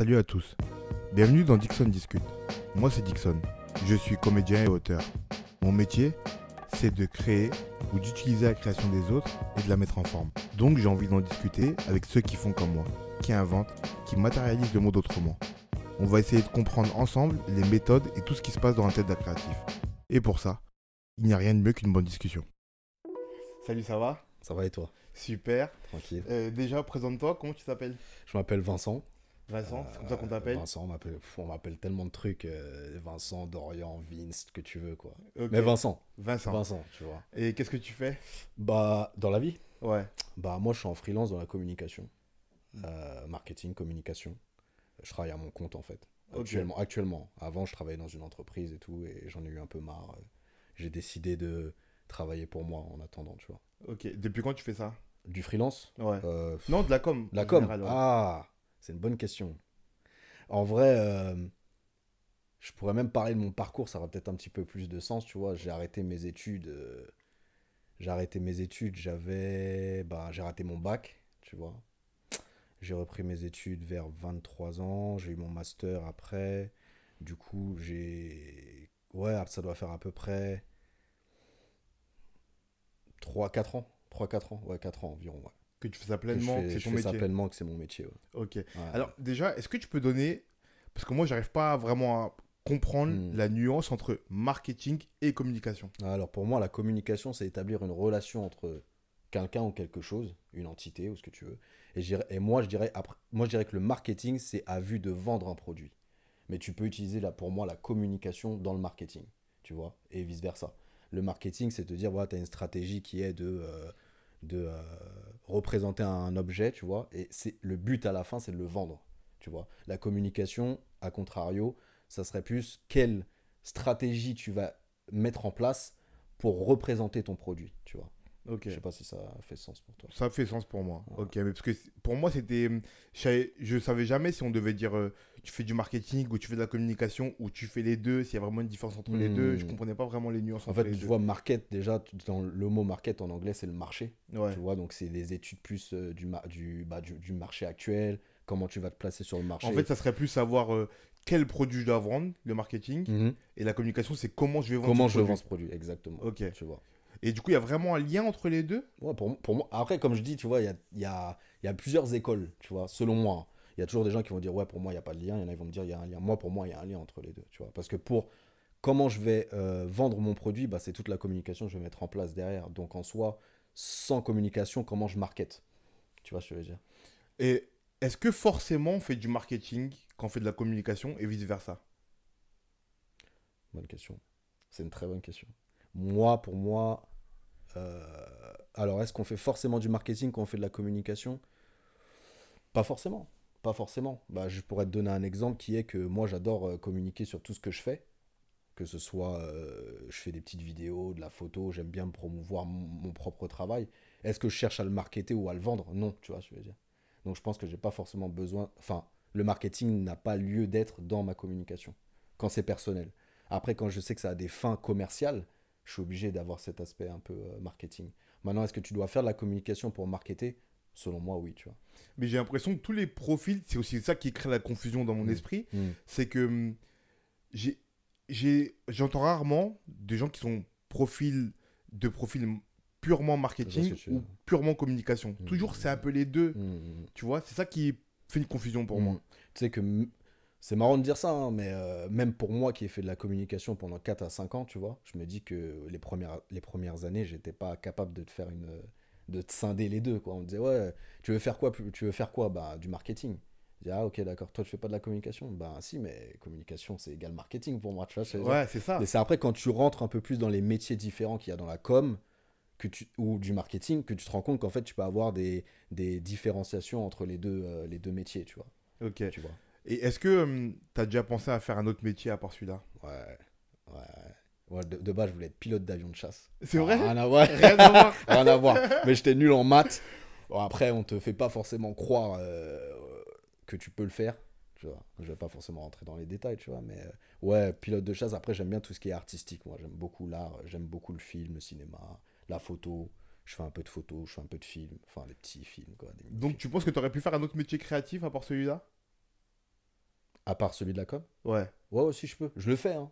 Salut à tous. Bienvenue dans Dixon Discute. Moi c'est Dixon. Je suis comédien et auteur. Mon métier, c'est de créer ou d'utiliser la création des autres et de la mettre en forme. Donc j'ai envie d'en discuter avec ceux qui font comme moi, qui inventent, qui matérialisent le monde autrement. On va essayer de comprendre ensemble les méthodes et tout ce qui se passe dans la tête d'un créatif. Et pour ça, il n'y a rien de mieux qu'une bonne discussion. Salut, ça va Ça va et toi Super. Tranquille. Euh, déjà, présente-toi, comment tu t'appelles Je m'appelle Vincent, Vincent, c'est comme ça qu'on euh, t'appelle Vincent, on m'appelle tellement de trucs. Euh, Vincent, Dorian, Vince, que tu veux, quoi. Mais Vincent. Vincent. Vincent, tu vois. Et qu'est-ce que tu fais Bah, dans la vie Ouais. Bah, moi, je suis en freelance dans la communication. Euh, marketing, communication. Je travaille à mon compte, en fait. Actuellement, actuellement. Avant, je travaillais dans une entreprise et tout, et j'en ai eu un peu marre. J'ai décidé de travailler pour moi en attendant, tu vois. Ok. Depuis quand tu fais ça Du freelance Ouais. non, de la com. la com. Ah c'est une bonne question. En vrai, euh, je pourrais même parler de mon parcours, ça aurait peut-être un petit peu plus de sens, tu vois. J'ai arrêté mes études. Euh, j'ai arrêté mes études, j'avais. Bah, j'ai raté mon bac, tu vois. J'ai repris mes études vers 23 ans, j'ai eu mon master après. Du coup, j'ai. Ouais, ça doit faire à peu près. 3-4 ans. 3-4 ans, ouais, 4 ans environ, ouais. Que tu fais ça pleinement, que, c'est fais ça pleinement, que c'est mon métier. Ok. Alors, déjà, est-ce que tu peux donner. Parce que moi, j'arrive pas vraiment à comprendre hmm. la nuance entre marketing et communication. Alors, pour moi, la communication, c'est établir une relation entre quelqu'un ou quelque chose, une entité ou ce que tu veux. Et, et moi, je dirais, après, moi, je dirais que le marketing, c'est à vue de vendre un produit. Mais tu peux utiliser, là, pour moi, la communication dans le marketing, tu vois, et vice-versa. Le marketing, c'est de dire, voilà, tu as une stratégie qui est de. Euh, de euh, représenter un objet, tu vois, et c'est le but à la fin, c'est de le vendre, tu vois. La communication, à contrario, ça serait plus quelle stratégie tu vas mettre en place pour représenter ton produit, tu vois. Je Je sais pas si ça fait sens pour toi. Ça fait sens pour moi. Ok, mais parce que pour moi, c'était. Je savais jamais si on devait dire euh, tu fais du marketing ou tu fais de la communication ou tu fais les deux, s'il y a vraiment une différence entre les deux. Hmm. Je comprenais pas vraiment les nuances en entre fait, les deux. En fait, tu vois, market, déjà, dans le mot market en anglais, c'est le marché. Tu vois, donc c'est des études plus euh, du, bah, du, du, marché actuel, comment tu vas te placer sur le marché. En fait, ça serait plus savoir. Euh, quel produit je dois vendre, le marketing, mhm. et la communication, c'est comment je vais vendre. Comment je vends ce produit, exactement. Ok. Tu vois. Et du coup, il y a vraiment un lien entre les deux pour, moi. Après, comme je dis, tu vois, il y a, plusieurs écoles, tu vois, selon moi. Il y a toujours des gens qui vont dire, ouais, pour moi, il n'y a pas de lien. Il y en a qui vont me dire, il y a un lien. Moi, pour moi, il y a un lien entre les deux, tu vois. Parce que pour comment je vais euh, vendre mon produit, bah, c'est toute la communication que je vais mettre en place derrière. Donc, en soi, sans communication, comment je market Tu vois ce que je veux dire Et est-ce que forcément on fait du marketing quand on fait de la communication et vice-versa Bonne question. C'est une très bonne question. Moi, pour moi, euh, alors est-ce qu'on fait forcément du marketing quand on fait de la communication Pas forcément. Pas forcément. Bah, je pourrais te donner un exemple qui est que moi, j'adore euh, communiquer sur tout ce que je fais. Que ce soit, euh, je fais des petites vidéos, de la photo, j'aime bien promouvoir mon, propre travail. Est-ce que je cherche à le marketer ou à le vendre Non, tu vois je veux dire. Donc je pense que je n'ai pas forcément besoin. Enfin, le marketing n'a pas lieu d'être dans ma communication quand c'est personnel. Après, quand je sais que ça a des fins commerciales, je suis obligé d'avoir cet aspect un peu euh, marketing. Maintenant, est-ce que tu dois faire de la communication pour marketer Selon moi, oui, tu vois. Mais j'ai l'impression que tous les profils, c'est aussi ça qui crée la confusion dans mon mm. esprit, mm. c'est que hum, j'entends rarement des gens qui sont profil, de profil purement marketing ou purement communication. Mm. Toujours, c'est un peu les deux, tu vois. C'est ça qui fait une confusion pour moi. Tu sais que c'est marrant de dire ça, hein, mais euh, même pour moi qui ai fait de la communication pendant 4 à 5 ans, tu vois, je me dis que les premières, les premières années, j'étais pas capable de te faire une. de scinder les deux, quoi. On me disait, ouais, tu veux faire quoi Tu veux faire quoi Bah, du marketing. Je dis, ah, ok, d'accord, toi, tu fais pas de la communication Bah, si, mais communication, c'est égal marketing pour moi, Ouais, c'est ça. Mais c'est après, quand tu rentres un peu plus dans les métiers différents qu'il y a dans la com, que tu, ou du marketing, que tu te rends compte qu'en fait, tu peux avoir des, différenciations entre les deux, euh, les deux métiers, tu vois. Ok. Tu vois. Et est-ce que euh, tu as déjà pensé à faire un autre métier à part celui-là Ouais, ouais. de, base, je voulais être pilote d'avion de chasse. C'est vrai Rien à voir. Rien à voir. Mais j'étais nul en maths. après, on te fait pas forcément croire euh, que tu peux le faire. Tu vois. Je vais pas forcément rentrer dans les détails, tu vois. Mais euh, ouais, pilote de chasse. Après, j'aime bien tout ce qui est artistique. Moi, j'aime beaucoup l'art. J'aime beaucoup le film, le cinéma, la photo je fais un peu de photos, je fais un peu de films, enfin les petits films. Donc tu penses que tu aurais pu faire un autre métier créatif à part celui-là à part celui de la com Ouais. Ouais, aussi, je peux. Je le fais. Hein.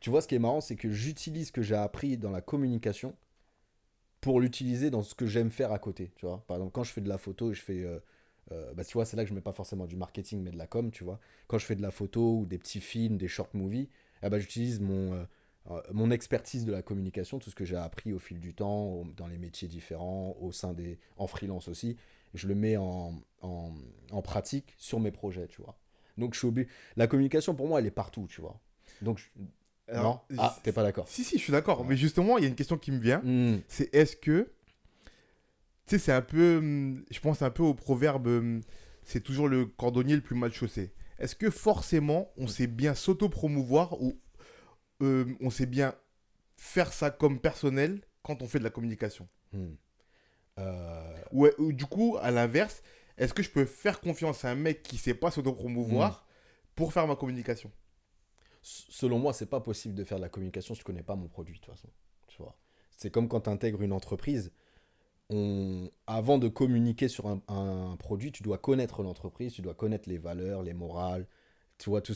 tu vois, ce qui est marrant, c'est que j'utilise ce que j'ai appris dans la communication pour l'utiliser dans ce que j'aime faire à côté. Tu vois, par exemple, quand je fais de la photo je fais. Euh, euh, bah, tu vois, c'est là que je mets pas forcément du marketing, mais de la com, tu vois. Quand je fais de la photo ou des petits films, des short movies, eh ben, j'utilise mon. Euh, mon expertise de la communication, tout ce que j'ai appris au fil du temps, dans les métiers différents, au sein des, en freelance aussi, je le mets en, en pratique sur mes projets, tu vois. Donc je La communication pour moi, elle est partout, tu vois. Donc ah, t'es pas d'accord. Si, si, je suis d'accord. Mais justement, il y a une question qui me vient. Hmm. C'est est-ce que. Tu sais, c'est un peu. Hmm, je pense un peu au proverbe hmm, c'est toujours le cordonnier le plus mal chaussé. Est-ce que forcément, on sait bien s'auto-promouvoir ou euh, on sait bien faire ça comme personnel quand on fait de la communication euh. ou, du coup, à l'inverse, est-ce que je peux faire confiance à un mec qui sait pas s'auto-promouvoir hmm. pour faire ma communication Selon moi, c'est pas possible de faire de la communication si tu connais pas mon produit, de toute façon. Tu vois. C'est comme quand tu intègres une entreprise. On... Avant de communiquer sur un, produit, tu dois connaître l'entreprise, tu dois connaître les valeurs, les morales, tu vois, tout,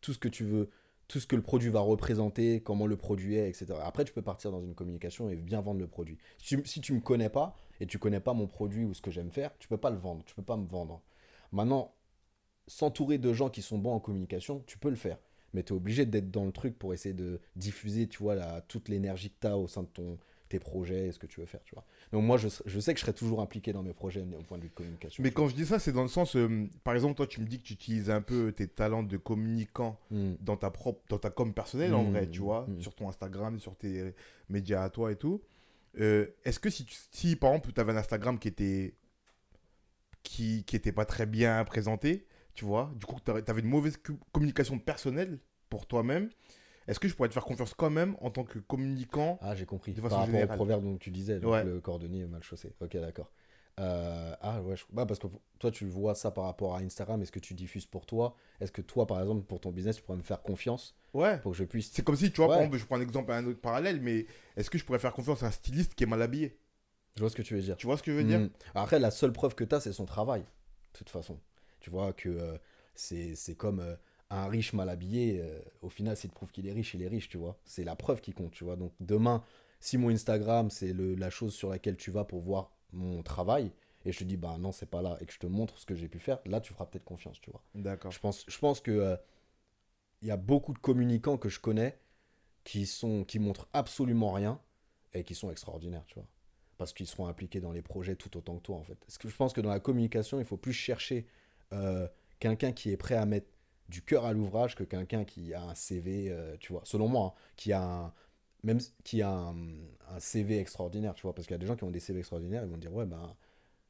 tout ce que tu veux tout ce que le produit va représenter, comment le produit est, etc. Après, tu peux partir dans une communication et bien vendre le produit. Si, tu, ne me connais pas et tu connais pas mon produit ou ce que j'aime faire, tu peux pas le vendre, tu peux pas me vendre. Maintenant, s'entourer de gens qui sont bons en communication, tu peux le faire. Mais tu es obligé d'être dans le truc pour essayer de diffuser, tu vois, toute l'énergie que tu as au sein de ton, tes projets et ce que tu veux faire, tu vois. Donc moi, je, sais que je serai toujours impliqué dans mes projets au point de vue de communication. Mais quand je dis ça, c'est dans le sens, euh, par exemple, toi, tu me dis que tu utilises un peu tes talents de communicant hmm. dans ta propre, dans ta com personnelle en hmm. vrai, tu vois, hmm. sur ton Instagram, sur tes médias à toi et tout. Euh, est-ce que si, si, par exemple, tu avais un Instagram qui était qui, qui était pas très bien présenté, tu vois, du coup, tu avais une mauvaise communication personnelle pour toi-même, est-ce que je pourrais te faire confiance quand même en tant que communicant Ah, j'ai compris. De Par rapport au proverbe dont tu disais, le cordonnier est mal chaussé. Ok, d'accord. Euh, ah ouais, bah parce que toi tu vois ça par rapport à Instagram, est-ce que tu diffuses pour toi Est-ce que toi par exemple pour ton business tu pourrais me faire confiance Ouais. Pour que je puisse. C'est comme si tu vois, je prends un exemple à un autre parallèle, mais est-ce que je pourrais faire confiance à un styliste qui est mal habillé Je vois ce que tu veux dire. Tu vois ce que je veux dire hmm. Après la seule preuve que tu as c'est son travail, de toute façon. Tu vois que euh, c'est comme... Euh, un riche mal habillé, euh, au final, s'il te prouve qu'il est riche, il est riche, tu vois. C'est la preuve qui compte, tu vois. Donc demain, si mon Instagram, c'est la chose sur laquelle tu vas pour voir mon travail, et je te dis, bah non, c'est pas là, et que je te montre ce que j'ai pu faire, là, tu feras peut-être confiance, tu vois. D'accord. Je pense, je pense que il euh, y a beaucoup de communicants que je connais qui, sont, qui montrent absolument rien et qui sont extraordinaires, tu vois. Parce qu'ils seront impliqués dans les projets tout autant que toi, en fait. Parce que je pense que dans la communication, il faut plus chercher euh, quelqu'un qui est prêt à mettre du cœur à l'ouvrage que quelqu'un qui a un CV, euh, tu vois, selon moi, hein, qui a un, même qui a un, CV extraordinaire, tu vois, parce qu'il y a des gens qui ont des CV extraordinaires, ils vont dire ouais ben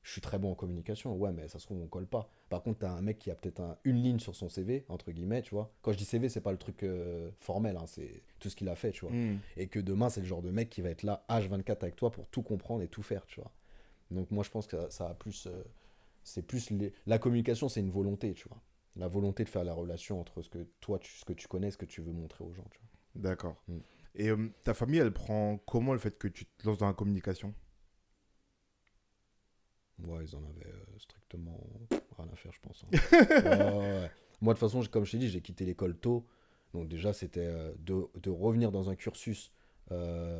je suis très bon en communication, ouais mais ça se trouve on colle pas. Par contre t'as un mec qui a peut-être une ligne sur son CV entre guillemets, tu vois. Quand je dis CV c'est pas le truc euh, formel, hein, c'est tout ce qu'il a fait, tu vois. Hmm. Et que demain c'est le genre de mec qui va être là H24 avec toi pour tout comprendre et tout faire, tu vois. Donc moi je pense que ça, a plus, euh, c'est plus la communication c'est une volonté, tu vois la volonté de faire la relation entre ce que toi, tu, ce que tu connais, ce que tu veux montrer aux gens. D'accord. Mm. Et euh, ta famille, elle prend comment le fait que tu te lances dans la communication Ouais, ils en avaient euh, strictement rien à faire, je pense. Hein. Moi, de toute façon, comme je t'ai dit, j'ai quitté l'école tôt. Donc déjà, c'était euh, de, de, revenir dans un cursus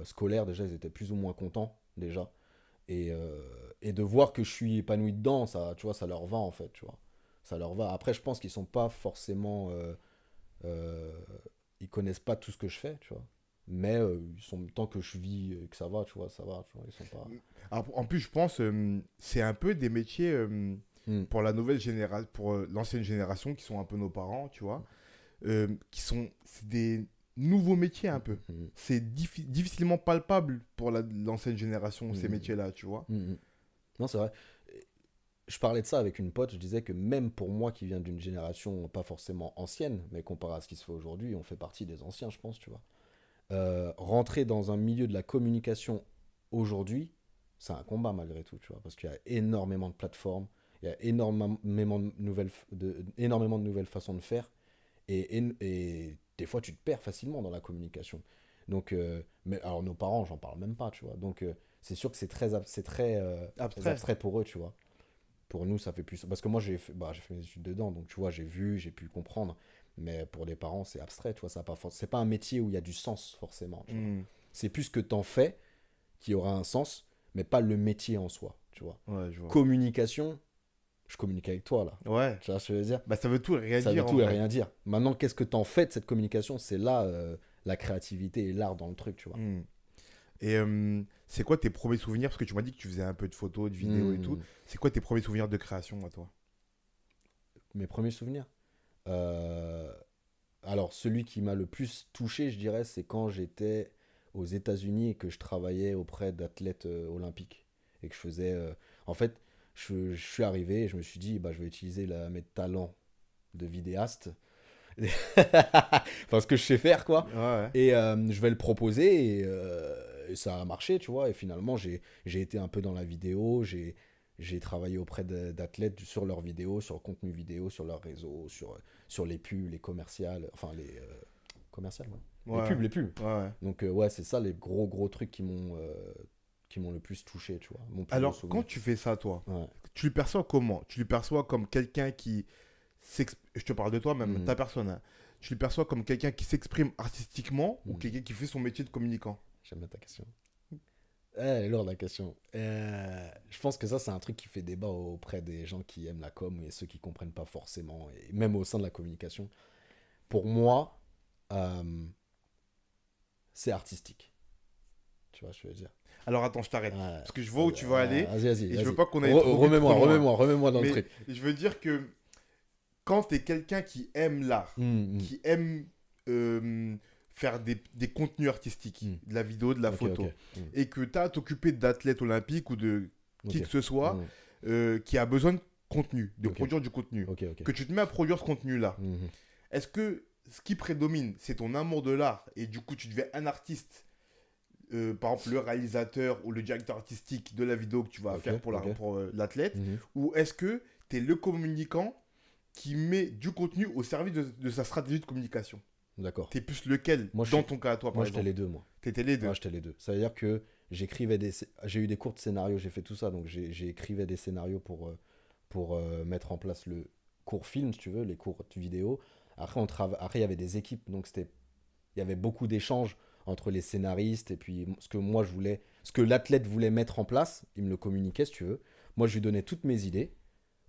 scolaire. Déjà, ils étaient plus ou moins contents, déjà. Et, et de voir que je suis épanoui dedans, ça, tu vois, ça leur va, en fait, tu vois ça leur va. Après, je pense qu'ils sont pas forcément. Euh, euh, ils connaissent pas tout ce que je fais, tu vois. Mais euh, ils sont, tant que je vis que ça va, tu vois, ça va. ils sont pas... Mm. Ah, en plus, je pense c'est un peu des métiers mm. pour la nouvelle génération, pour l'ancienne génération qui sont un peu nos parents, tu vois. qui sont des nouveaux métiers un peu. Mm. C'est difficilement palpable pour l'ancienne génération, ces métiers-là, tu vois. Non, c'est vrai je parlais de ça avec une pote, je disais que même pour moi qui viens d'une génération pas forcément ancienne, mais comparé à ce qui se fait aujourd'hui, on fait partie des anciens, je pense, tu vois. Euh, rentrer dans un milieu de la communication aujourd'hui, c'est un combat malgré tout, tu vois, parce qu'il y a énormément de plateformes, il y a énormément de nouvelles, énormément de nouvelles façons de faire, et, des fois tu te perds facilement dans la communication. Donc, euh, mais alors nos parents, j'en parle même pas, tu vois. Donc euh, c'est sûr que c'est très, c'est très abstrait pour eux, tu vois pour nous, ça fait plus. Parce que moi, j'ai fait, bah, fait mes études dedans, donc tu vois, j'ai vu, j'ai pu comprendre. Mais pour les parents, c'est abstrait, tu vois, ça pas for... c'est pas un métier où il y a du sens forcément. Hmm. C'est plus ce que en fais qui aura un sens, mais pas le métier en soi, tu vois. Communication, je communique avec toi là. Ouais. Tu vois je dire Bah ça veut tout et rien dire. Ça veut tout et rien dire. Maintenant, qu'est-ce que en fais de cette communication C'est là euh, la créativité et l'art dans le truc, tu vois. Hmm. Et euh, c'est quoi tes premiers souvenirs Parce que tu m'as dit que tu faisais un peu de photos, de vidéos et tout. Hmm. C'est quoi tes premiers souvenirs de création à toi Mes premiers souvenirs euh, Alors, celui qui m'a le plus touché, je dirais, c'est quand j'étais aux États-Unis et que je travaillais auprès d'athlètes euh, olympiques. Et que je faisais. Euh, en fait, je, suis arrivé et je me suis dit, bah, je vais utiliser mes talents de vidéaste. Parce que je sais faire, quoi. Et je vais le proposer. Et ça a marché, tu vois. Et finalement, j'ai été un peu dans la vidéo, j'ai j'ai travaillé auprès d'athlètes sur leurs vidéos, sur le contenu vidéo, sur leurs réseaux, sur, sur les pubs, les commerciales, enfin les euh, commerciales, Les pubs, les pubs. Donc euh, ouais, c'est ça les gros gros trucs qui m'ont euh, qui m'ont le plus touché, tu vois. Alors quand tu fais ça, toi, tu le perçois comment Tu le perçois comme quelqu'un qui je te parle de toi même, mm. ta personne. Hein. Tu le perçois comme quelqu'un qui s'exprime artistiquement ou mm. quelqu'un qui fait son métier de communicant J'aime bien ta question. Elle eh, est lourde la question. Euh, je pense que ça, c'est un truc qui fait débat auprès des gens qui aiment la com et ceux qui comprennent pas forcément, et même au sein de la communication. Pour moi, euh, c'est artistique. Tu vois ce que je veux dire Alors attends, je t'arrête. parce que je vois où tu vas euh, aller. Vas-y, vas-y. Et je veux pas qu'on aille. remets-moi, remets-moi, remets-moi dans le truc. Je veux dire que quand tu es quelqu'un qui aime l'art, hum, hum. qui aime faire des, contenus artistiques, hmm. de la vidéo, de la photo, hmm. et que tu as à t'occuper d'athlètes olympiques ou de qui que ce soit hmm. euh, qui a besoin de contenu, de produire du contenu, que tu te mets à produire ce contenu-là, est-ce que ce qui prédomine, c'est ton amour de l'art, et du coup tu deviens un artiste euh, par exemple le réalisateur ou le directeur artistique de la vidéo que tu vas faire pour euh, l'athlète Ou est-ce que tu es le communicant qui met du contenu au service de sa stratégie de communication D'accord. T'es plus lequel moi, dans ton cas, à toi, par moi, j'étais les deux, moi. T'étais les deux Moi, j'étais les deux. Ça veut dire que j'écrivais des... J'ai eu des courts scénarios, j'ai fait tout ça, donc j'écrivais des scénarios pour, euh, pour euh, mettre en place le court film, si tu veux, les courtes vidéos. Après, il y avait des équipes, donc c'était... Il y avait beaucoup d'échanges entre les scénaristes et puis ce que moi je voulais, ce que l'athlète voulait mettre en place, il me le communiquait si tu veux. Moi je lui donnais toutes mes idées,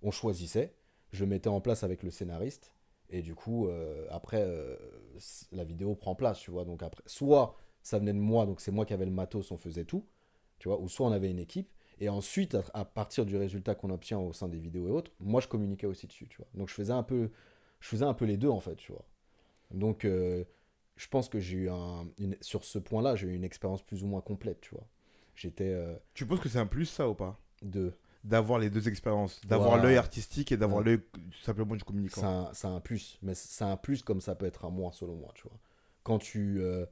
on choisissait, je mettais en place avec le scénariste et du coup, euh, après, euh, la vidéo prend place, tu vois. Donc après, soit ça venait de moi, donc c'est moi qui avais le matos, on faisait tout, tu vois, ou soit on avait une équipe. Et ensuite, à, partir du résultat qu'on obtient au sein des vidéos et autres, moi je communiquais aussi dessus, tu vois. Donc je faisais un peu, je faisais un peu les deux en fait, tu vois. Donc euh, je pense que j'ai eu un, sur ce point-là, j'ai eu une expérience plus ou moins complète, tu vois. J'étais. Tu penses que c'est un plus ça ou pas Deux d'avoir les deux expériences, d'avoir l'œil artistique et d'avoir le mm. l'œil simplement du communicant. C'est un, plus, mais c'est un plus comme ça peut être un moins selon moi, tu vois. Quand tu. Euh,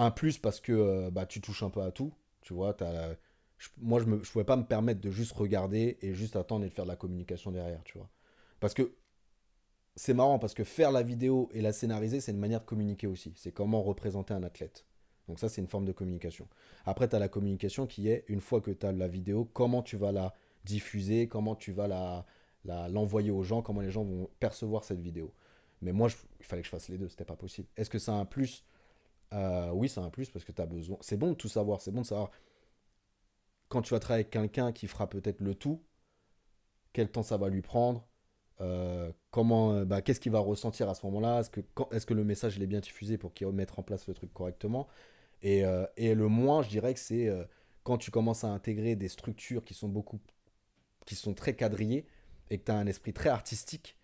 un plus parce que euh, bah, tu touches un peu à tout, tu vois. As, moi, je ne je pouvais pas me permettre de juste regarder et juste attendre et de faire de la communication derrière, tu vois. Parce que c'est marrant, parce que faire la vidéo et la scénariser, c'est une manière de communiquer aussi. C'est comment représenter un athlète. Donc ça, c'est une forme de communication. Après, tu as la communication qui est, une fois que tu as la vidéo, comment tu vas la diffuser, comment tu vas la, l'envoyer aux gens, comment les gens vont percevoir cette vidéo. Mais moi, il fallait que je fasse les deux, c'était pas possible. Est-ce que ça un plus euh, Oui, c'est un plus parce que tu as besoin. C'est bon de tout savoir, c'est bon de savoir. Quand tu vas travailler avec quelqu'un qui fera peut-être le tout, quel temps ça va lui prendre, euh, comment, euh, bah, qu'est-ce qu'il va ressentir à ce moment-là, est-ce que, est-ce que le message est bien diffusé pour qu'il mette en place le truc correctement, euh, et, le moins, je dirais que c'est euh, quand tu commences à intégrer des structures qui sont beaucoup qui sont très quadrillées et que tu as un esprit très artistique,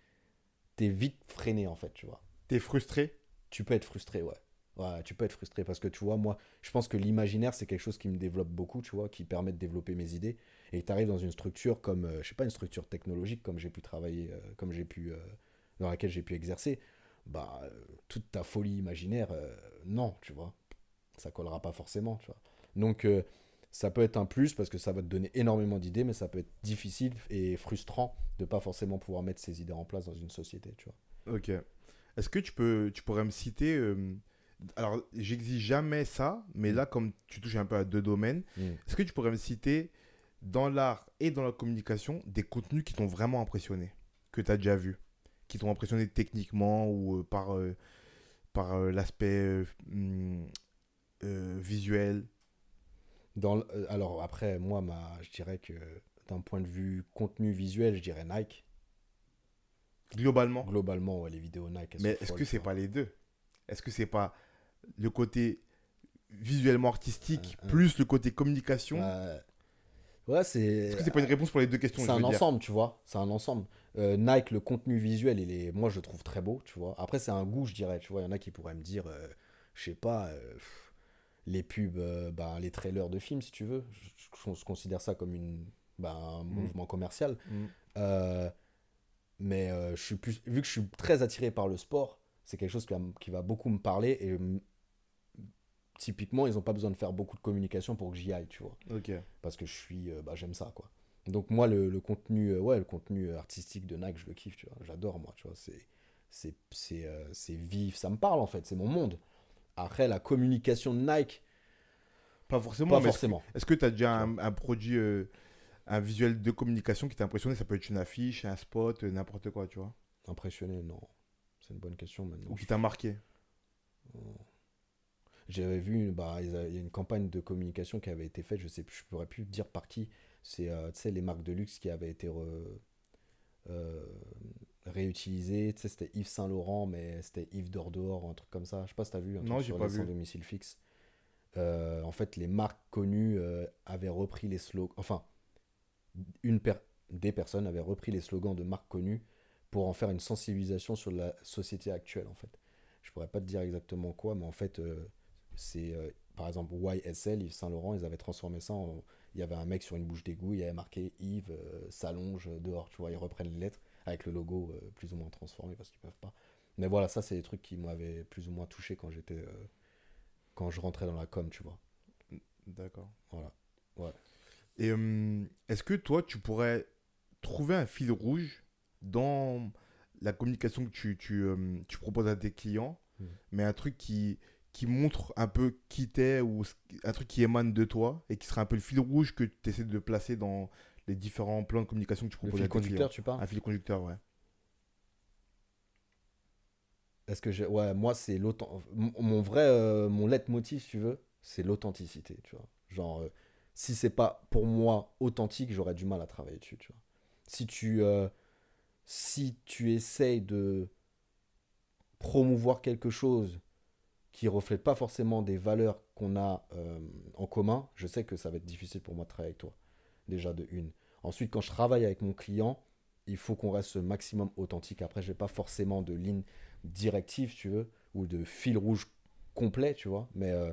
tu es vite freiné en fait, tu vois. T'es frustré Tu peux être frustré, ouais. tu peux être frustré parce que tu vois, moi, je pense que l'imaginaire, c'est quelque chose qui me développe beaucoup, tu vois, qui permet de développer mes idées. Et tu arrives dans une structure comme, euh, je sais pas, une structure technologique comme j'ai pu travailler, comme j'ai dans laquelle j'ai pu exercer. Bah, toute ta folie imaginaire, non, tu vois ça collera pas forcément, tu vois. Donc euh, ça peut être un plus parce que ça va te donner énormément d'idées, mais ça peut être difficile et frustrant de pas forcément pouvoir mettre ces idées en place dans une société, tu vois. Ok. Est-ce que tu peux, tu pourrais me citer euh, Alors, j'exige jamais ça, mais mm. là, comme tu touches un peu à deux domaines, mm. est-ce que tu pourrais me citer dans l'art et dans la communication des contenus qui t'ont vraiment impressionné, que tu as déjà vu, qui t'ont impressionné techniquement ou euh, par, par l'aspect hmm, euh, visuel. Dans, euh, alors après, moi, ma, je dirais que d'un point de vue contenu visuel, je dirais Nike. Globalement Globalement, les vidéos Nike. Mais est-ce que c'est pas les deux Est-ce que c'est pas le côté visuellement artistique euh, plus le côté communication bah, Ouais, c'est. Est-ce que c'est pas une réponse pour les deux questions C'est un ensemble, tu vois. C'est un ensemble. Nike, le contenu visuel, il est... moi je le trouve très beau, tu vois. Après, c'est un goût, je dirais, tu vois. Il y en a qui pourraient me dire, je sais pas, les pubs, euh, bah, les trailers de films, si tu veux. Je, considère ça comme une, bah, un mm. mouvement commercial. Mm. Euh, mais euh, je suis vu que je suis très attiré par le sport, c'est quelque chose qui va, beaucoup me parler. Et typiquement, ils n'ont pas besoin de faire beaucoup de communication pour que j'y aille, tu vois. Parce que je suis, bah, j'aime ça, quoi. Donc moi, le, contenu, ouais, le contenu artistique de Nike, je le kiffe, J'adore, moi, tu vois. C'est c'est vif, ça me parle en fait, c'est mon monde. Après, la communication de Nike. Pas forcément. forcément. Est-ce que tu as déjà un, produit, euh, un visuel de communication qui t'a impressionné Ça peut être une affiche, un spot, euh, n'importe quoi, tu vois. Impressionné, non. C'est une bonne question maintenant. Ou qui t'a marqué euh, J'avais vu, bah, il y a une campagne de communication qui avait été faite, je sais plus, je pourrais plus dire par qui. C'est, les marques de luxe qui avaient été réutilisé. Tu sais, c'était Yves Saint Laurent, mais c'était Yves Dor dehors, un truc comme ça. Je sais pas si t'as vu un sur les domicile fixe. Euh, en fait, les marques connues euh, avaient repris les slogans. Enfin, une des personnes avaient repris les slogans de marques connues pour en faire une sensibilisation sur la société actuelle, en fait. Je pourrais pas te dire exactement quoi, mais en fait, euh, c'est par exemple YSL, Yves Saint Laurent, ils avaient transformé ça en. Il y avait un mec sur une bouche d'égout, il y avait marqué Yves s'allonge dehors, tu vois, ils reprennent les lettres avec le logo euh, plus ou moins transformé parce qu'ils peuvent pas. Mais voilà, ça c'est des trucs qui m'avaient plus ou moins touché quand j'étais euh, quand je rentrais dans la com, tu vois. D'accord. Voilà. Ouais. Et euh, est-ce que toi tu pourrais trouver un fil rouge dans la communication que tu, proposes à tes clients, hmm. mais un truc qui, qui montre un peu qui t'es ou un truc qui émane de toi et qui serait un peu le fil rouge que tu essaies de placer dans les différents plans de communication que tu proposes. Le fil conducteur, tu parles Un fil conducteur, ouais. Est-ce que j'ai. Ouais, moi, c'est l'autant. Mon vrai. Euh, mon leitmotiv, si tu veux, c'est l'authenticité, tu vois. Genre, euh, si c'est pas pour moi authentique, j'aurais du mal à travailler dessus, tu vois. Si tu. Euh, si tu essayes de promouvoir quelque chose qui reflète pas forcément des valeurs qu'on a euh, en commun, je sais que ça va être difficile pour moi de travailler avec toi déjà de une. Ensuite, quand je travaille avec mon client, il faut qu'on reste maximum authentique. Après, je n'ai pas forcément de ligne directive, tu veux, ou de fil rouge complet, tu vois. Mais, euh,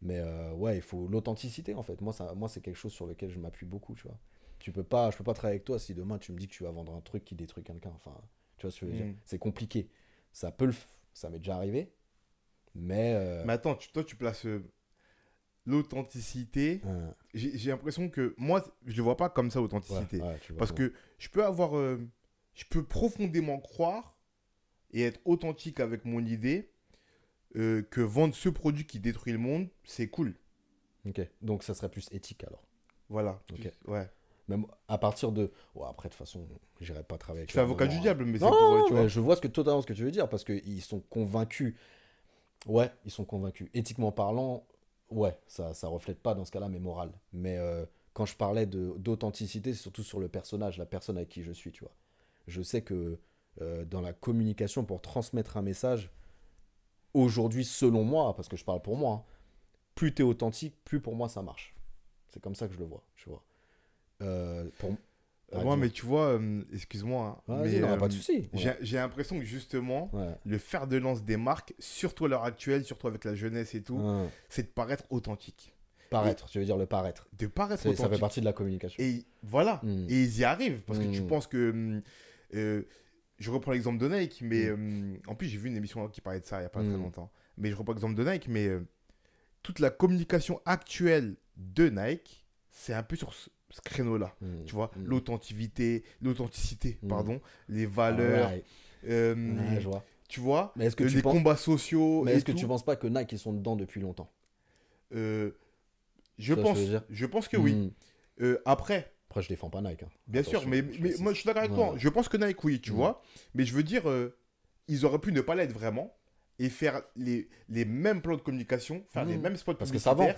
mais euh, ouais, il faut l'authenticité, en fait. Moi, ça, moi c'est quelque chose sur lequel je m'appuie beaucoup, tu vois. Tu peux pas, je peux pas travailler avec toi si demain tu me dis que tu vas vendre un truc qui détruit quelqu'un. Enfin, tu vois ce que je veux dire. Mm. C'est compliqué. Ça peut le, ça m'est déjà arrivé. Mais, euh mais attends, toi, tu places l'authenticité, j'ai l'impression que moi, je le vois pas comme ça, l'authenticité. parce que je peux avoir. Euh, je peux profondément croire et être authentique avec mon idée euh, que vendre ce produit qui détruit le monde, c'est cool. Ok. Donc ça serait plus éthique alors. Voilà. Ok. Ouais. Même à partir de. après, de toute façon, j'irai pas travailler avec. Je suis avocat du diable, mais hein. c'est pour. Je vois ce que, totalement ce que tu veux dire parce qu'ils sont convaincus. Ouais, ils sont convaincus. Éthiquement parlant, ouais, ça, ça reflète pas dans ce cas-là mes morales. Mais euh, quand je parlais d'authenticité, c'est surtout sur le personnage, la personne avec qui je suis, tu vois. Je sais que euh, dans la communication, pour transmettre un message, aujourd'hui, selon moi, parce que je parle pour moi, hein, plus plus es authentique, plus pour moi ça marche. C'est comme ça que je le vois, tu vois. Euh, ah, Moi, mais tu vois, euh, excuse-moi. Hein, mais euh, J'ai l'impression que justement, le faire de lance des marques, surtout à l'heure actuelle, surtout avec la jeunesse et tout, c'est de paraître authentique. Paraître, tu veux dire le paraître. De paraître authentique. Ça fait partie de la communication. Et voilà. Hmm. Et ils y arrivent parce que tu hmm. penses que. Hmm, euh, je reprends l'exemple de Nike, mais en plus, j'ai vu une émission qui parlait de ça il n'y a pas très longtemps. Mais je reprends l'exemple de Nike, mais toute la communication actuelle de Nike, c'est un peu sur ce créneau-là. Mm. tu vois, mm. l'authenticité, l'authenticité, mm. pardon, les valeurs. Euh, tu vois, est-ce que euh, les combats sociaux. Mais est-ce que tu penses pas que Nike ils sont dedans depuis longtemps euh, je, pense, je, pense que oui. après. Après, je défends pas Nike. Hein. Bien sûr, mais, mais moi je suis d'accord avec toi. Je pense que Nike, oui, tu vois. Mais je veux dire, ils auraient pu ne pas l'être vraiment et faire les, mêmes plans de communication, faire les mêmes spots Parce que ça va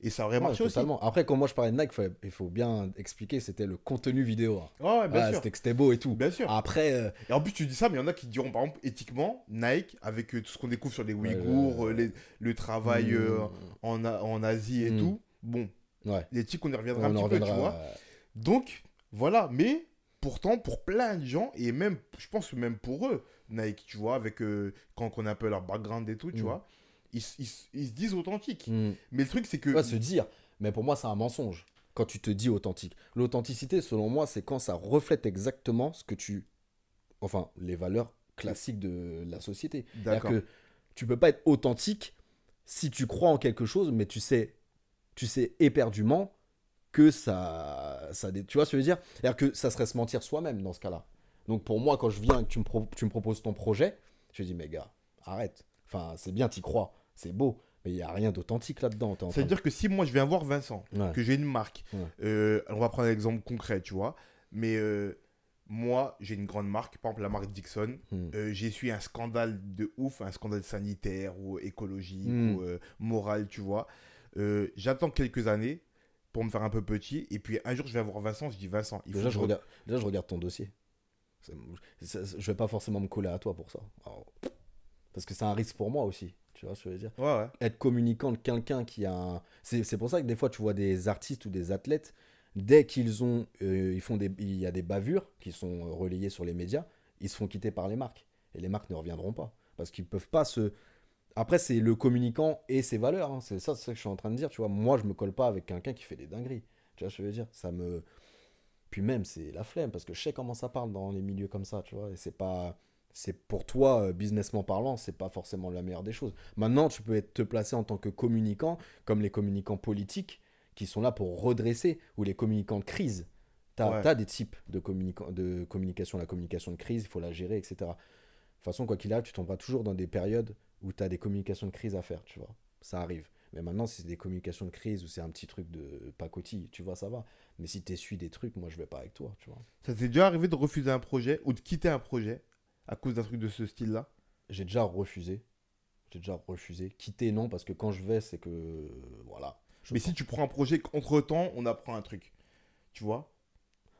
et ça vraiment marché Après, quand moi je parlais de Nike, il faut bien expliquer, c'était le contenu vidéo. Hein. ouais, bien ah, sûr. C'était c'était beau et tout. Bien sûr. Après. Euh, et en plus, tu dis ça, mais il y en a qui diront, par exemple, éthiquement, Nike, avec euh, tout ce qu'on découvre sur les Ouïghours, euh, le travail hmm. en, en, Asie et hmm. tout, bon, ouais. l'éthique, on y reviendra un petit peu, tu vois. Donc, voilà. Mais pourtant, pour plein de gens, et même, je pense même pour eux, Nike, tu vois, avec quand on appelle leur background et tout, tu hmm. vois ils, ils, se disent authentiques. Hmm. Mais le truc, c'est que. vas se dire. Mais pour moi, c'est un mensonge quand tu te dis authentique. L'authenticité, selon moi, c'est quand ça reflète exactement ce que tu. Enfin, les valeurs classiques de la société. D'accord. Que tu peux pas être authentique si tu crois en quelque chose, mais tu sais, tu sais éperdument que ça, ça tu vois ce que je veux dire C'est-à-dire que ça serait se mentir soi-même dans ce cas-là. Donc pour moi, quand je viens et que tu me, proposes ton projet, je dis, mais gars, arrête. Enfin, c'est bien, t'y crois c'est beau. Mais il n'y a rien d'authentique là-dedans. C'est-à-dire que si moi je viens voir Vincent, que j'ai une marque, euh, on va prendre un exemple concret, tu vois, mais euh, moi j'ai une grande marque, par exemple la marque Dixon, hmm. euh, j'ai su un scandale de ouf, un scandale sanitaire ou écologique hmm. ou moral, tu vois. J'attends quelques années pour me faire un peu petit, et puis un jour je vais voir Vincent, je dis Vincent, il faut déjà, je regarde, ton dossier. Je vais pas forcément me coller à toi pour ça. parce que c'est un risque pour moi aussi. Tu vois ce que je veux dire Être communicant de quelqu'un qui a C'est pour ça que des fois, tu vois des artistes ou des athlètes, dès qu'ils ont. Euh, ils font Il y a des bavures qui sont euh, relayées sur les médias, ils se font quitter par les marques. Et les marques ne reviendront pas. Parce qu'ils ne peuvent pas se. Après, c'est le communicant et ses valeurs. Hein. C'est ça, ce que je suis en train de dire. Tu vois, moi, je me colle pas avec quelqu'un qui fait des dingueries. Tu vois ce que je veux dire Ça me. Puis même, c'est la flemme, parce que je sais comment ça parle dans les milieux comme ça, tu vois. Et c'est pas c'est pour toi, euh, businessment parlant, c'est pas forcément la meilleure des choses. Maintenant, tu peux être, te placer en tant que communicant, comme les communicants politiques qui sont là pour redresser, ou les communicants de crise. Tu as, des types de, de communication, la communication de crise, il faut la gérer, etc. De toute façon, quoi qu'il arrive, tu tomberas toujours dans des périodes où tu as des communications de crise à faire, tu vois. Ça arrive. Mais maintenant, si c'est des communications de crise ou c'est un petit truc de pacotille, tu vois, ça va. Mais si tu essuies des trucs, moi, je vais pas avec toi, tu vois. Ça t'est déjà arrivé de refuser un projet ou de quitter un projet à cause d'un truc de ce style-là J'ai déjà refusé. J'ai déjà refusé. Quitter, non, parce que quand je vais, c'est que. Voilà. Mais si tu prends un projet, entre temps, on apprend un truc. Tu vois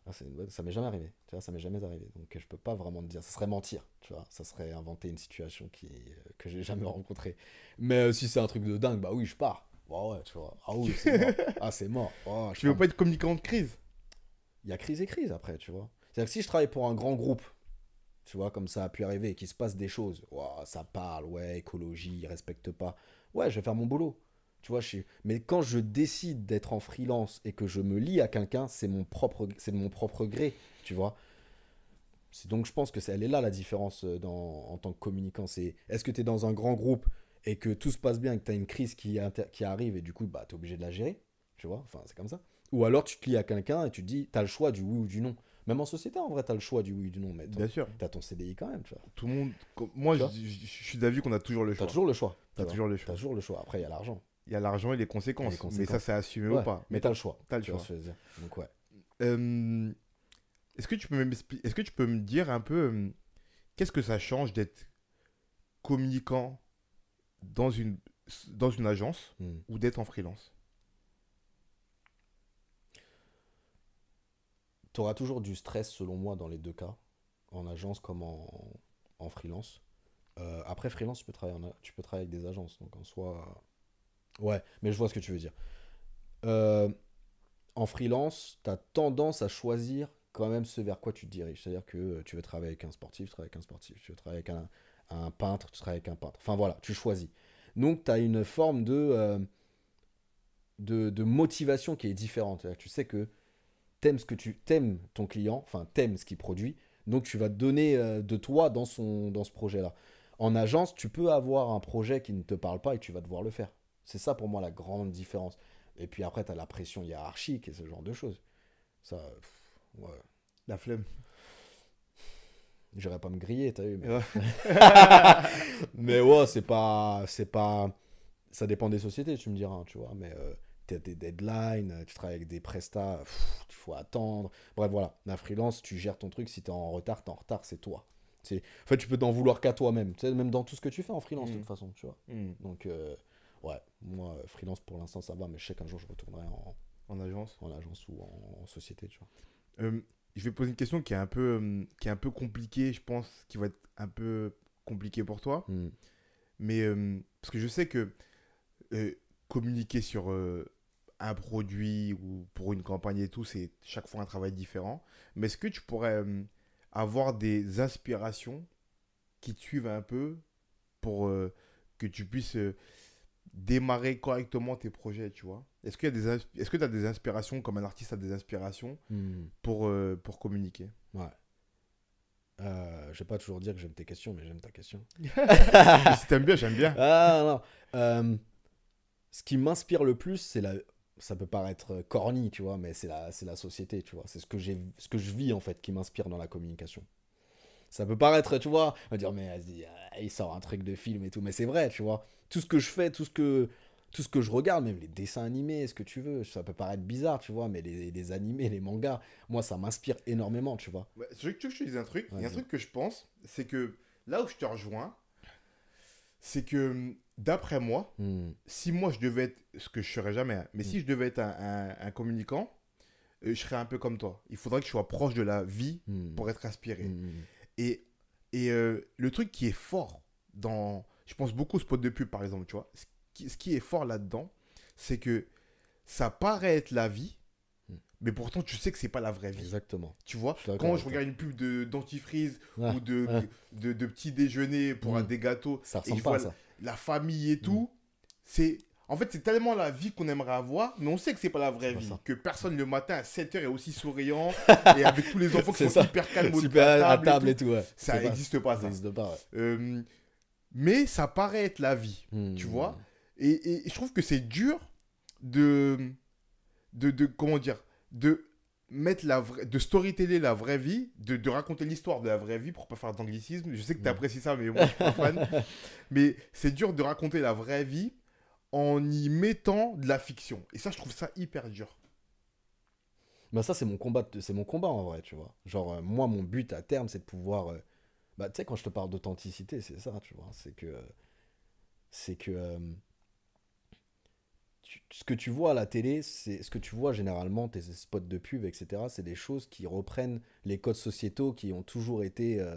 ah, Ça m'est jamais arrivé. Tu vois, ça m'est jamais arrivé. Donc je peux pas vraiment te dire. Ça serait mentir. Tu vois, ça serait inventer une situation qui, euh, que j'ai jamais rencontrée. Mais euh, si c'est un truc de dingue, bah oui, je pars. Oh ouais, tu vois. Ah oui, c'est mort. Ah, c'est mort. Oh, je veux pas être communicant de crise Il y a crise et crise après, tu vois. C'est-à-dire que si je travaille pour un grand groupe, tu vois, comme ça a pu arriver, qu'il se passe des choses. ça parle, ouais, écologie, respecte respecte pas. Ouais, je vais faire mon boulot. Tu vois, je mais quand je décide d'être en freelance et que je me lie à quelqu'un, c'est mon propre, c'est de mon propre gré, tu vois. donc je pense que c'est, elle est là la différence euh, en tant que communicant. C'est est-ce que tu es dans un grand groupe et que tout se passe bien et que tu as une crise qui, qui arrive et du coup bah tu es obligé de la gérer, tu vois, enfin c'est comme ça. Ou alors tu te lis à quelqu'un et tu dis tu as le choix du oui ou du non. Même en société, en vrai, tu as le choix du oui ou du non, mais Tu as ton CDI quand même, Tout le monde. Moi, je, suis d'avis qu'on a toujours le choix. Tu toujours le choix. Tu as toujours le choix. Après, il y a l'argent. Il y a l'argent et les conséquences. Mais ça, c'est assumé ou pas. Mais tu as le choix. Tu as le choix. Donc, ouais. Hum, est-ce que, tu peux est que tu peux me dire un peu hum, qu'est-ce que ça change d'être communicant dans une, dans une agence hum. ou d'être en freelance Tu toujours du stress, selon moi, dans les deux cas, en agence comme en, freelance. Euh, après, freelance, tu peux, travailler tu peux travailler avec des agences. Donc, en soi. Euh, ouais, mais je vois ce que tu veux dire. Euh, en freelance, tu as tendance à choisir quand même ce vers quoi tu te diriges. C'est-à-dire que tu veux travailler avec un sportif, tu travailles avec un sportif. Tu veux travailler avec un, peintre, tu travailles avec un peintre. Enfin, voilà, tu choisis. Donc, tu as une forme de, de, motivation qui est différente. Tu sais que t'aimes ce que tu t'aimes ton client, enfin t'aimes ce qu'il produit, donc tu vas donner euh, de toi dans, son, dans ce projet-là. En agence, tu peux avoir un projet qui ne te parle pas et tu vas devoir le faire. C'est ça pour moi la grande différence. Et puis après, tu as la pression hiérarchique et ce genre de choses. Ça, ouais. La flemme. J'aurais pas me griller, t'as vu. Mais, ouais, c'est pas, c'est pas. Ça dépend des sociétés, tu me diras, hein, tu vois. Mais euh, as des deadlines, tu travailles avec des prestats, il faut attendre. Bref, voilà, la freelance, tu gères ton truc. Si tu es en retard, t'es en retard, c'est toi. En fait, tu peux t'en vouloir qu'à toi-même. même dans tout ce que tu fais en freelance, de mm. toute façon, tu vois. Mm. Donc, euh, ouais, moi, euh, freelance, pour l'instant, ça va, mais je sais qu'un jour, je retournerai en, agence. En agence ou en, société, tu vois. Euh, je vais poser une question qui est un peu, qui est un peu compliquée, je pense, qui va être un peu compliquée pour toi. Mm. Mais, parce que je sais que communiquer sur un produit ou pour une campagne et tout, c'est chaque fois un travail différent. Mais est-ce que tu pourrais euh, avoir des inspirations qui te suivent un peu pour euh, que tu puisses euh, démarrer correctement tes projets, tu vois Est-ce que tu as, est as des inspirations, comme un artiste a des inspirations, hmm. pour, pour communiquer Ouais. Euh, je vais pas toujours dire que j'aime tes questions, mais j'aime ta question. si t'aimes bien, j'aime bien. Ah non. ce qui m'inspire le plus, c'est la ça peut paraître euh, corny, tu vois, mais c'est la, la société, tu vois. C'est ce que j'ai, ce que je vis en fait, qui m'inspire dans la communication. Ça peut paraître, tu vois, on va dire mais euh, il sort un truc de film et tout, mais c'est vrai, tu vois. Tout ce que je fais, tout ce que, tout ce que je regarde, même les dessins animés, ce que tu veux, ça peut paraître bizarre, tu vois, mais les, les animés, les mangas, moi ça m'inspire énormément, tu vois. je veux que je te un truc. Il y a un truc que je pense, c'est que là où je te rejoins, c'est que d'après moi, hmm. si moi je devais être ce que je serais jamais, hein, mais hmm. si je devais être un, communicant, euh, je serais un peu comme toi. Il faudrait que je sois proche de la vie hmm. pour être inspiré. Et, et euh, le truc qui est fort dans. Je pense beaucoup au spot de pub par exemple, tu vois. ce qui est fort là-dedans, c'est que ça paraît être la vie, mais pourtant tu sais que c'est pas la vraie vie. Exactement. Tu vois, quand je regarde une pub de dentifrice ou de, de, petit déjeuner pour un mm. des gâteaux, ça et je vois La, famille et mm. tout, c'est en fait c'est tellement la vie qu'on aimerait avoir, mais on sait que c'est pas la vraie vie, que personne le matin à 7h est aussi souriant et avec tous les enfants qui sont ça. hyper calmes au super à table, et tout, ouais. ça n'existe pas, ça. pas, euh, mais ça paraît être la vie, mm. tu vois. Et, je trouve que c'est dur de, de de comment dire de mettre la vraie, de storyteller la vraie vie, de, raconter l'histoire de la vraie vie pour pas faire d'anglicisme. Je sais que tu apprécies ça, mais moi je suis pas fan. Mais c'est dur de raconter la vraie vie en y mettant de la fiction. Et ça, je trouve ça hyper dur. Bah ça, c'est mon combat, c'est mon combat en vrai, tu vois. Genre, euh, moi, mon but à terme, c'est de pouvoir... Euh, bah, tu sais, quand je te parle d'authenticité, c'est ça, tu vois. C'est que... Euh, c'est que ce que tu vois à la télé, c'est ce que tu vois généralement, tes spots de pub, etc. C'est des choses qui reprennent les codes sociétaux qui ont toujours été euh,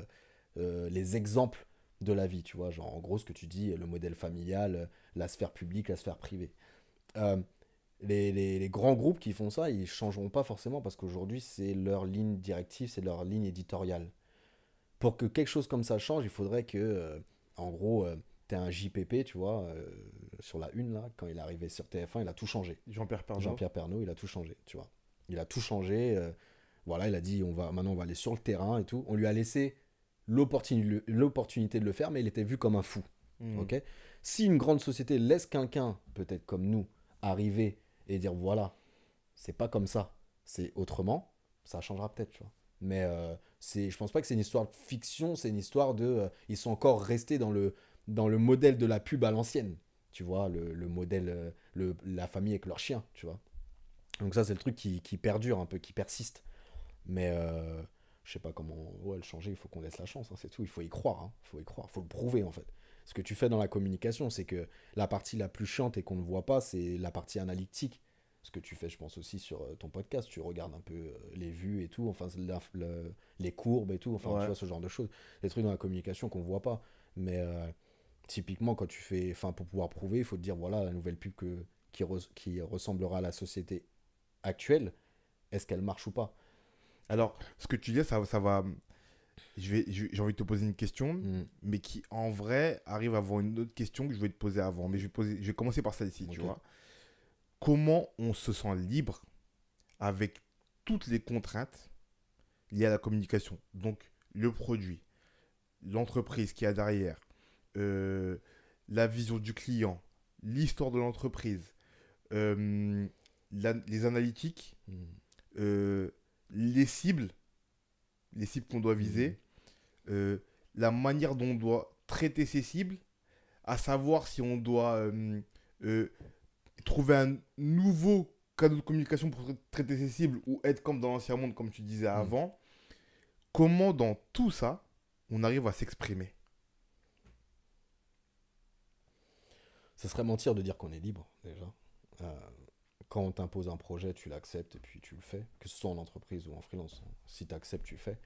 euh, les exemples de la vie, tu vois. Genre, en gros, ce que tu dis, le modèle familial, la sphère publique, la sphère privée. Euh, les, les, les, grands groupes qui font ça, ils changeront pas forcément parce qu'aujourd'hui, c'est leur ligne directive, c'est leur ligne éditoriale. Pour que quelque chose comme ça change, il faudrait que, en gros, un JPP, tu vois, euh, sur la une, là, quand il est arrivé sur TF1, il a tout changé. Jean-Pierre Pernaud. Jean-Pierre Pernaud, il a tout changé, tu vois. Il a tout changé. Euh, voilà, il a dit, on va, maintenant, on va aller sur le terrain et tout. On lui a laissé l'opportunité de le faire, mais il était vu comme un fou. Hmm. ok si une grande société laisse quelqu'un, peut-être comme nous, arriver et dire, voilà, c'est pas comme ça, c'est autrement, ça changera peut-être, tu vois. Mais euh, c'est, je pense pas que c'est une histoire de fiction, c'est une histoire de. ils sont encore restés dans le, dans le modèle de la pub à l'ancienne. Tu vois, le, le modèle, euh, le, la famille avec leur chien, tu vois. Donc ça, c'est le truc qui, qui, perdure un peu, qui persiste. Mais euh, je sais pas comment ouais, le changer, il faut qu'on laisse la chance, hein, c'est tout. Il faut y croire, hein, faut y croire, faut le prouver en fait. Ce que tu fais dans la communication, c'est que la partie la plus chante et qu'on ne voit pas, c'est la partie analytique. Ce que tu fais, je pense aussi sur euh, ton podcast, tu regardes un peu euh, les vues et tout, enfin les courbes et tout, enfin tu vois ce genre de choses, des trucs dans la communication qu'on voit pas. Mais Typiquement, quand tu fais, enfin, pour pouvoir prouver, il faut te dire voilà la nouvelle pub que, qui, qui ressemblera à la société actuelle, est-ce qu'elle marche ou pas Alors, ce que tu dis, ça, ça va. Je vais, j'ai envie de te poser une question, hmm. mais qui en vrai arrive à avoir une autre question que je vais te poser avant. Mais je vais, poser, je commencer par celle-ci, tu vois. Comment on se sent libre avec toutes les contraintes liées à la communication Donc, le produit, l'entreprise qui a derrière, euh, la vision du client, l'histoire de l'entreprise, euh, les analytiques, mm. euh, les cibles, les cibles qu'on doit viser, mm. la manière dont on doit traiter ces cibles, à savoir si on doit trouver un nouveau Cadre de communication pour traiter ces cibles ou être comme dans l'ancien monde, comme tu disais mm. avant. Comment dans tout ça, on arrive à s'exprimer Ce serait mentir de dire qu'on est libre, déjà. Euh, quand on t'impose un projet, tu l'acceptes et puis tu le fais, que ce soit en entreprise ou en freelance. Si tu acceptes, tu fais.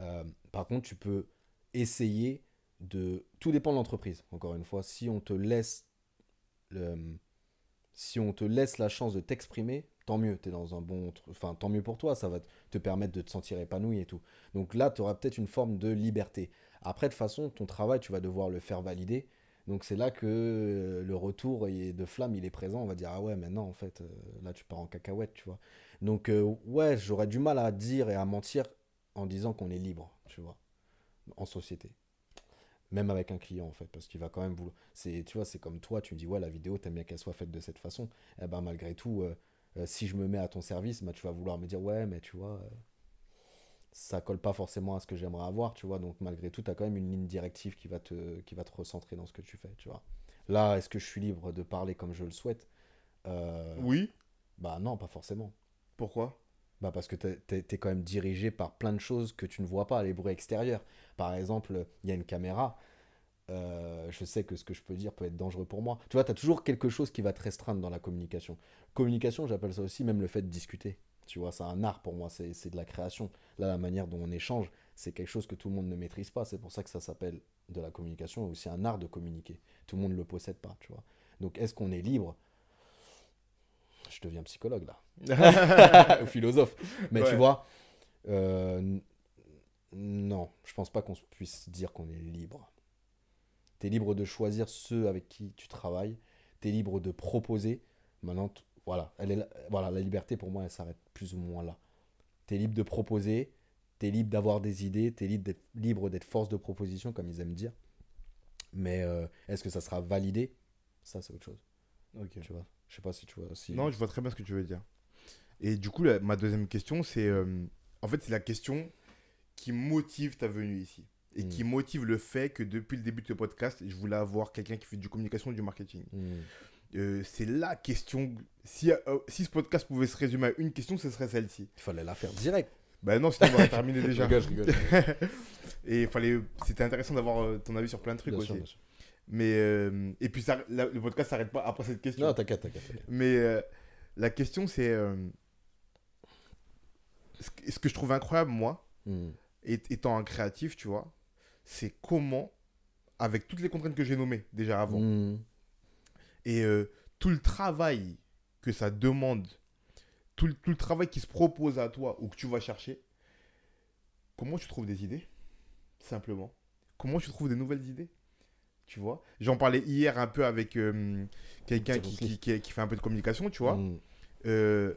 Euh, par contre, tu peux essayer de. Tout dépend de l'entreprise, encore une fois. Si on te laisse. Le... Si on te laisse la chance de t'exprimer, tant mieux, es dans un bon. Enfin, tant mieux pour toi, ça va te permettre de te sentir épanoui et tout. Donc là, tu auras peut-être une forme de liberté. Après, de toute façon, ton travail, tu vas devoir le faire valider donc c'est là que euh, le retour de flamme, il est présent. On va dire, ah ouais, maintenant, en fait, euh, là, tu pars en cacahuète, tu vois. Donc, euh, ouais, j'aurais du mal à dire et à mentir en disant qu'on est libre, tu vois, en société. Même avec un client, en fait, parce qu'il va quand même vouloir. Tu vois, c'est comme toi, tu me dis, ouais, la vidéo, t'aimes bien qu'elle soit faite de cette façon. Eh ben, malgré tout, si je me mets à ton service, bah, tu vas vouloir me dire, ouais, mais tu vois, ça colle pas forcément à ce que j'aimerais avoir, tu vois. Donc malgré tout, tu as quand même une ligne directive qui va te, qui va te recentrer dans ce que tu fais, tu vois. Là, est-ce que je suis libre de parler comme je le souhaite euh, Oui. Bah non, pas forcément. Pourquoi Bah parce que t'es quand même dirigé par plein de choses que tu ne vois pas, les bruits extérieurs. Par exemple, il y a une caméra. Euh, je sais que ce que je peux dire peut être dangereux pour moi. Tu vois, tu as toujours quelque chose qui va te restreindre dans la communication. Communication, j'appelle ça aussi même le fait de discuter. Tu vois, c'est un art pour moi, c'est de la création. Là, la manière dont on échange, c'est quelque chose que tout le monde ne maîtrise pas. C'est pour ça que ça s'appelle de la communication et aussi un art de communiquer. Tout le monde ne le possède pas, tu vois. Donc, est-ce qu'on est libre Je deviens psychologue, là. Ou philosophe. Mais tu vois, euh, non, je pense pas qu'on puisse dire qu'on est libre. Tu es libre de choisir ceux avec qui tu travailles. Tu es libre de proposer. Maintenant, voilà, elle voilà la liberté pour moi, elle s'arrête plus ou moins là. Tu es libre de proposer, tu es libre d'avoir des idées, tu es libre d'être force de proposition, comme ils aiment dire. Mais euh, est-ce que ça sera validé Ça, c'est autre chose. Ok. ne Je sais pas si tu vois. Si... Non, je vois très bien ce que tu veux dire. Et du coup, ma deuxième question, c'est. Euh, en fait, c'est la question qui motive ta venue ici. Et qui hmm. motive le fait que depuis le début de ce podcast, je voulais avoir quelqu'un qui fait du communication du marketing. Hmm. Euh, c'est la question. Si, euh, si ce podcast pouvait se résumer à une question, ce serait celle-ci. Il fallait la faire direct. Ben non, sinon on va terminer déjà. rigole, et fallait, c'était intéressant d'avoir euh, ton avis sur plein de trucs aussi. Mais et puis ça, le podcast s'arrête pas après cette question. Non, t'inquiète, t'inquiète. Mais la question c'est ce que je trouve incroyable moi, hmm. étant un créatif, tu vois, c'est comment, avec toutes les contraintes que j'ai nommées déjà avant. Hmm. Et euh, tout le travail que ça demande, tout le, travail qui se propose à toi ou que tu vas chercher, comment tu trouves des idées Simplement. Comment tu trouves des nouvelles idées Tu vois J'en parlais hier un peu avec euh, quelqu'un qui, qui, fait un peu de communication, tu vois mm. euh,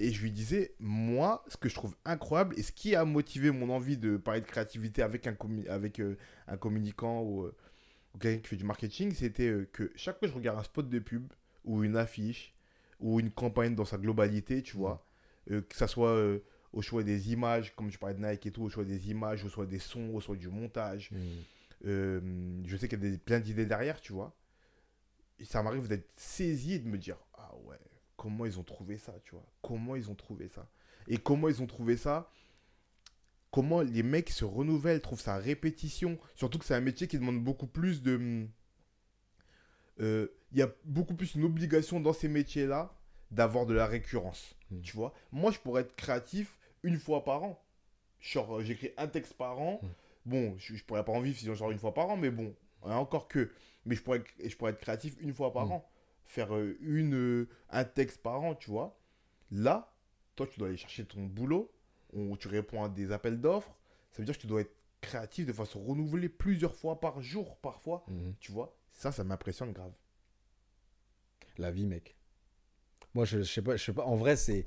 et je lui disais, moi, ce que je trouve incroyable et ce qui a motivé mon envie de parler de créativité avec un, avec, un communicant ou, quelqu'un qui fait du marketing, c'était euh, que chaque fois que je regarde un spot de pub ou une affiche ou une campagne dans sa globalité, tu vois, euh, que ça soit euh, au choix des images, comme tu parlais de Nike et tout, au choix des images, au choix des sons, au choix du montage. Mm. je sais qu'il y a des, plein d'idées derrière, tu vois. Et ça m'arrive d'être saisi et de me dire Ah ouais, comment ils ont trouvé ça, tu vois Comment ils ont trouvé ça Et comment ils ont trouvé ça comment les mecs se renouvellent, trouvent sa répétition. Surtout que c'est un métier qui demande beaucoup plus de. Hum, euh, il y a beaucoup plus une obligation dans ces métiers-là d'avoir de la récurrence. Hum. Tu vois Moi, je pourrais être créatif une fois par an. Genre, euh, j'écris un texte par an. Hum. Bon, je, pourrais pas en vivre genre une fois par an, mais bon, hein, encore que. Mais je pourrais, je pourrais être créatif une fois par an. Faire euh, une, un texte par an, tu vois. Là, toi, tu dois aller chercher ton boulot où tu réponds à des appels d'offres. Ça veut dire que tu dois être créatif de façon renouvelée plusieurs fois par jour, parfois. Mhm. Tu vois, ça, ça m'impressionne grave. La vie, mec. Moi, je, ne sais pas, je sais pas. En vrai, c'est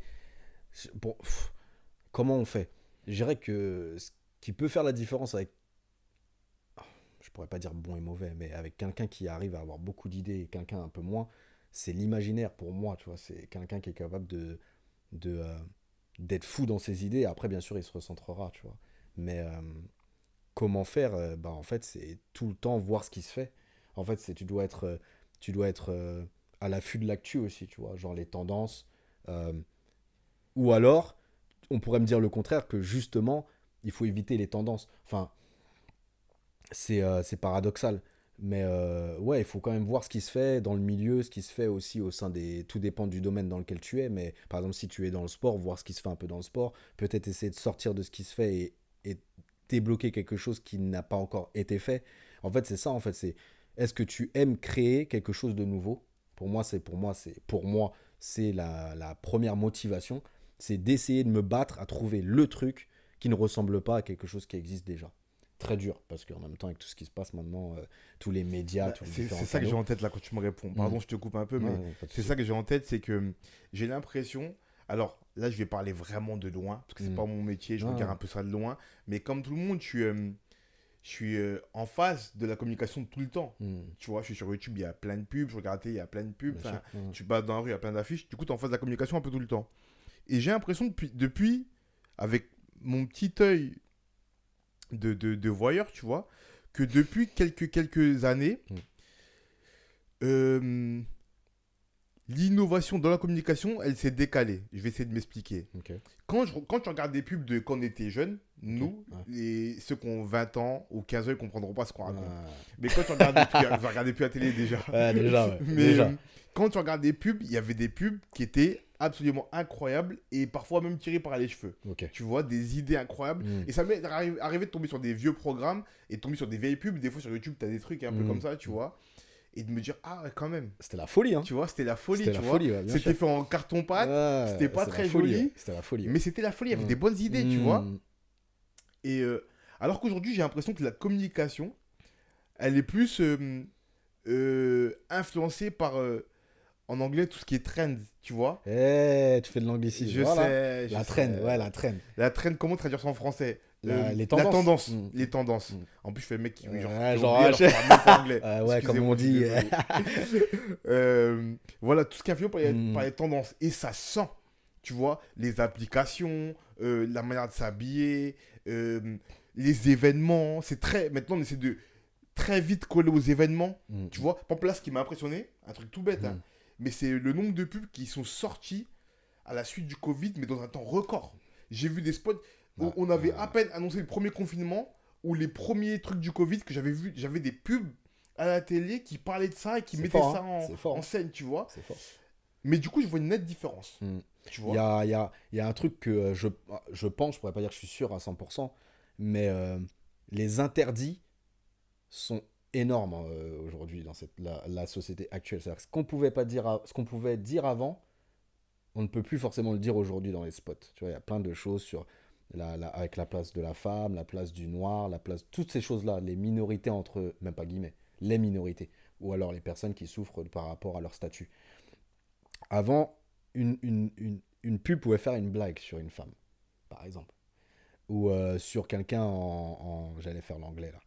comment on fait Je dirais que ce qui peut faire la différence avec, je pourrais pas dire bon et mauvais, mais avec quelqu'un qui arrive à avoir beaucoup d'idées et quelqu'un un peu moins, c'est l'imaginaire pour moi. Tu vois, c'est quelqu'un qui est capable de de euh, d'être fou dans ses idées. Après, bien sûr, il se recentrera, tu vois. Mais euh, comment faire euh, bah, En fait, c'est tout le temps voir ce qui se fait. En fait, c'est tu dois être, euh, tu dois être à l'affût de l'actu aussi, tu vois, genre les tendances. ou alors, on pourrait me dire le contraire, que justement, il faut éviter les tendances. Enfin, c'est paradoxal. Mais euh, ouais, il faut quand même voir ce qui se fait dans le milieu, ce qui se fait aussi au sein des. Tout dépend du domaine dans lequel tu es, mais par exemple, si tu es dans le sport, voir ce qui se fait un peu dans le sport, peut-être essayer de sortir de ce qui se fait et, débloquer quelque chose qui n'a pas encore été fait. En fait, c'est ça, en fait, c'est est-ce que tu aimes créer quelque chose de nouveau Pour moi, c'est pour moi, c'est pour moi, c'est la première motivation, c'est d'essayer de me battre à trouver le truc qui ne ressemble pas à quelque chose qui existe déjà très dur parce qu'en même temps avec tout ce qui se passe maintenant, euh, tous les médias, bah, tous les C'est ça que j'ai en tête là quand tu me réponds. Mmh. Pardon, je te coupe un peu, mais c'est ça que j'ai en tête, c'est que hum, j'ai l'impression. Alors là, je vais parler vraiment de loin parce que c'est mmh. pas mon métier. Je regarde un peu ça de loin, mais comme tout le monde, je suis hum, je suis euh, en face de la communication tout le temps. Mmh. Tu vois, je suis sur YouTube, il y a plein de pubs, je regarde il y a plein de pubs. Enfin, Tu passes dans la rue, il y a plein d'affiches. Du coup, tu en face de la communication un peu tout le temps. Et j'ai l'impression depuis, depuis, avec mon petit œil de, de, voyeurs, tu vois, que depuis quelques, quelques années, mm. euh, l'innovation dans la communication, elle s'est décalée. Je vais essayer de m'expliquer. Quand, quand tu regardes des pubs de quand on était jeunes, nous, ceux qui ont 20 ans ou 15 ans, ils comprendront pas ce qu'on raconte. Mais quand tu regardes regardez plus la télé déjà. déjà, Mais quand tu regardes des pubs, il y avait des pubs qui étaient absolument incroyable et parfois même tiré par les cheveux. Tu vois, des idées incroyables. Hmm. Et ça m'est arrivé de tomber sur des vieux programmes et de tomber sur des vieilles pubs. Des fois sur YouTube, tu as des trucs un peu hmm. comme ça, tu vois. Et de me dire, ah quand même. C'était la folie, hein. Tu vois, c'était la folie, tu vois. c'était fait en carton-pâte, c'était pas très folie, joli. C'était la folie. Mais c'était la folie, il y avait hmm. des bonnes idées, tu vois. Et euh, alors qu'aujourd'hui, j'ai l'impression que la communication, elle est plus euh, euh, influencée par en anglais tout ce qui est trend, tu vois. Eh, tu fais de l'anglicisme. Je sais. Je la trend, ouais, la trend. La trend, comment traduire ça en français la, euh, mm. les tendances. tendance, Les tendances. En plus, je fais le mec qui. genre, ouais, genre anglais. ouais, comme on dit. Euh, voilà, tout ce qui est par, par les tendances. Et ça sent, tu vois, les applications, euh, la manière de s'habiller, les événements. C'est très. Maintenant, on essaie de très vite coller aux événements. Mm. Tu vois, par exemple, ce qui m'a impressionné, un truc tout bête, hein, mm mais c'est le nombre de pubs qui sont sortis à la suite du Covid, mais dans un temps record. J'ai vu des spots. Où on avait à peine annoncé le premier confinement ou les premiers trucs du Covid que j'avais vu, j'avais des pubs à la télé qui parlaient de ça et qui mettaient ça hein. en, scène, tu vois. Mais du coup, je vois une nette différence. Hmm. Tu vois. Il y a, y a, un truc que euh, je, je pense, je pourrais pas dire que je suis sûr à 100%, mais euh, les interdits sont énorme hein, euh, aujourd'hui dans cette, la, société actuelle. cest ce qu'on pouvait pas dire, ce qu'on pouvait dire avant, on ne peut plus forcément le dire aujourd'hui dans les spots. Tu vois, il y a plein de choses sur la, avec la place de la femme, la place du noir, la place, toutes ces choses-là, les minorités entre, même pas guillemets, les minorités, ou alors les personnes qui souffrent par rapport à leur statut. Avant, une, une, une, une pub pouvait faire une blague sur une femme, par exemple, ou euh, sur quelqu'un en j'allais faire l'anglais là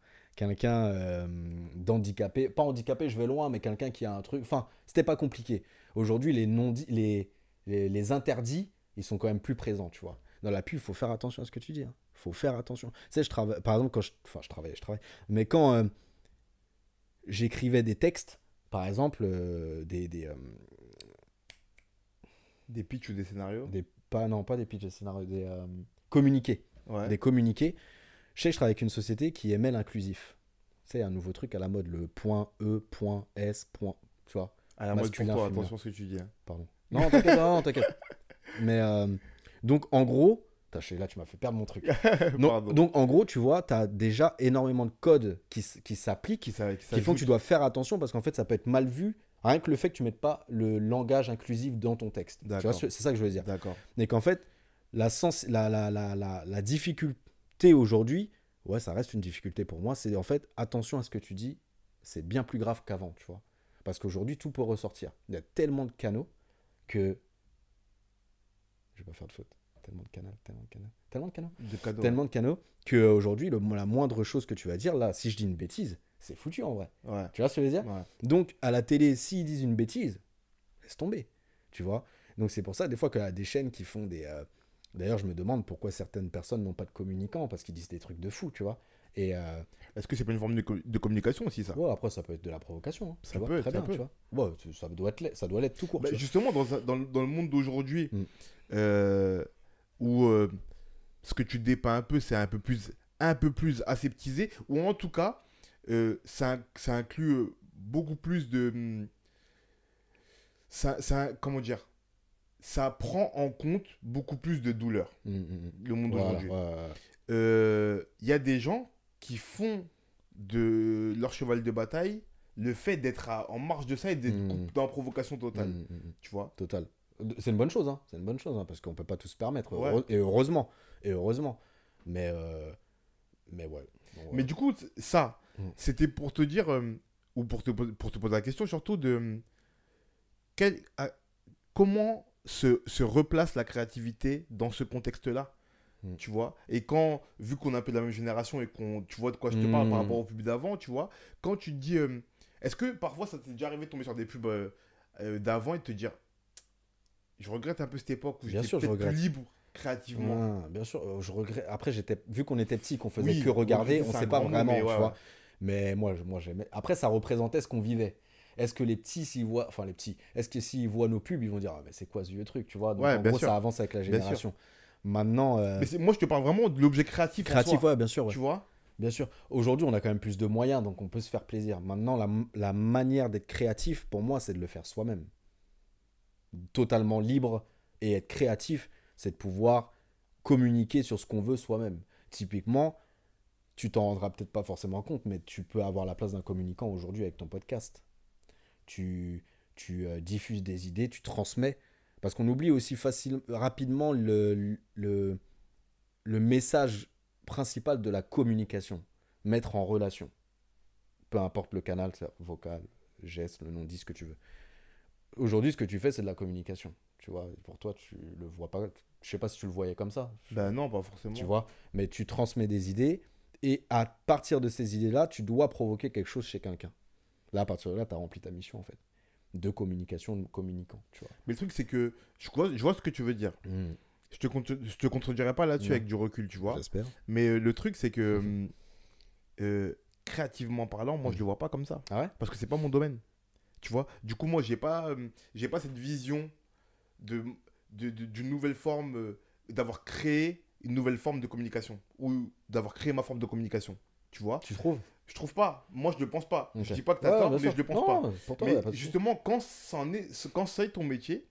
quelqu'un euh, d'handicapé, pas handicapé, je vais loin, mais quelqu'un qui a un truc. Enfin, c'était pas compliqué. Aujourd'hui, les non les, les, les, interdits, ils sont quand même plus présents, tu vois. Dans la pub, il faut faire attention à ce que tu dis. Hein. Faut faire attention. Tu sais, je travaille, par exemple, quand je, enfin, je travaillais, je travaille, mais quand euh, j'écrivais des textes, par exemple, euh, des des, euh, des pitchs ou des scénarios. Des pas non, pas des pitchs, des scénarios, des communiqués, ouais. des communiqués je sais travaille avec une société qui est mail inclusif. C'est un nouveau truc à la mode, le point .e, point .s, point, tu vois. À la mode pour attention à ce que tu dis. Hein. Pardon. Non, t'inquiète, non, t'inquiète. Mais euh, donc, en gros, là, tu m'as fait perdre mon truc. donc, donc, en gros, tu vois, tu as déjà énormément de codes qui, s'appliquent, qui, font que tu dois faire attention parce qu'en fait, ça peut être mal vu. Rien que le fait que tu mettes pas le langage inclusif dans ton texte. C'est ça que je veux dire. D'accord. Mais qu'en fait, la, sens, la difficulté, aujourd'hui, ouais, ça reste une difficulté pour moi. C'est en fait, attention à ce que tu dis, c'est bien plus grave qu'avant, tu vois. Parce qu'aujourd'hui, tout peut ressortir. Il y a tellement de canaux que. Je vais pas faire de faute. Tellement de canaux, tellement de canaux, tellement de canaux. tellement de canaux la moindre chose que tu vas dire, là, si je dis une bêtise, c'est foutu en vrai. Tu vois ce que je veux dire Donc, à la télé, s'ils disent une bêtise, laisse tomber. Tu vois Donc, c'est pour ça, des fois, qu'il y a des chaînes qui font des. Euh, D'ailleurs, je me demande pourquoi certaines personnes n'ont pas de communicants, parce qu'ils disent des trucs de fou, tu vois. Et euh, Est-ce que c'est pas une forme de, communication aussi, ça Ouais, après, ça peut être de la provocation. Hein. Ça, peut être, très bien, tu vois. ça doit l'être ça doit tout court. mais bah, justement, dans, le monde d'aujourd'hui, mm. euh, où euh, ce que tu dépeins un peu, c'est un peu plus un peu plus aseptisé, ou en tout cas, ça, inclut beaucoup plus de... Mm, ça, comment dire ça prend en compte beaucoup plus de douleurs, le mmh, mmh, mmh. monde d'aujourd'hui. Il euh, y a des gens qui font de leur cheval de bataille le fait d'être en marge de ça et d'être dans la provocation totale. Tu vois Total. C'est une bonne chose, hein. c'est une bonne chose, hein, parce qu'on peut pas tout se permettre. et heureusement. Et heureusement. Mais, euh, mais ouais. Mais du coup, ça, c'était pour te dire, euh, ou pour te, pour te poser la question surtout de quel, comment se, se replace la créativité dans ce contexte-là. Hmm. Tu vois Et quand, vu qu'on est un peu de la même génération et qu'on, tu vois de quoi je te parle par hmm. rapport au pubs d'avant, tu vois, quand tu te dis, euh, est-ce que parfois ça t'est déjà arrivé de tomber sur des pubs euh, euh, d'avant et de te dire, je regrette un peu cette époque où j'étais plus libre créativement. Ah, bien sûr, je regrette. Après, j'étais, vu qu'on était petit, qu'on faisait que regarder, on ne sait pas vraiment, mais Mais moi, moi j'aimais. Après, ça représentait ce qu'on vivait. Est-ce que les petits, s'ils voient, enfin les petits, est-ce que s'ils voient nos pubs, ils vont dire ah, mais c'est quoi ce vieux truc, tu vois Donc, En gros, ça avance avec la génération. Maintenant. Euh, mais moi, je te parle vraiment de l'objet créatif. Créatif, ouais, bien sûr. Tu vois Bien sûr. Aujourd'hui, on a quand même plus de moyens, donc on peut se faire plaisir. Maintenant, la, la manière d'être créatif, pour moi, c'est de le faire soi-même. Totalement libre et être créatif, c'est de pouvoir communiquer sur ce qu'on veut soi-même. Typiquement, tu t'en rendras peut-être pas forcément compte, mais tu peux avoir la place d'un communicant aujourd'hui avec ton podcast tu, tu euh, diffuses des idées, tu transmets. Parce qu'on oublie aussi facile, rapidement le, le, message principal de la communication, mettre en relation. Peu importe le canal, vocal, geste, le nom, dis ce que tu veux. Aujourd'hui, ce que tu fais, c'est de la communication. Tu vois, pour toi, tu le vois pas. Je sais pas si tu le voyais comme ça. Ben non, pas forcément. Tu vois, mais tu transmets des idées et à partir de ces idées-là, tu dois provoquer quelque chose chez quelqu'un. Là, à partir de là, tu as rempli ta mission, en fait, de communication, de communicant, tu vois. Mais le truc, c'est que je vois, je vois ce que tu veux dire. Hmm. Je te, je te contredirai pas là-dessus hmm. avec du recul, tu vois. J'espère. Mais euh, le truc, c'est que hmm. Euh, créativement parlant, moi, je le vois pas comme ça. Ah ouais Parce que c'est pas mon domaine. Tu vois Du coup, moi, j'ai pas, j'ai pas cette vision de, nouvelle forme, euh, d'avoir créé une nouvelle forme de communication ou d'avoir créé ma forme de communication. Tu vois Tu trouves je trouve pas. Moi, je ne pense pas. Je dis pas que tu as tort, mais je ne pense pas. mais justement, quand ça est, quand c'est ton métier,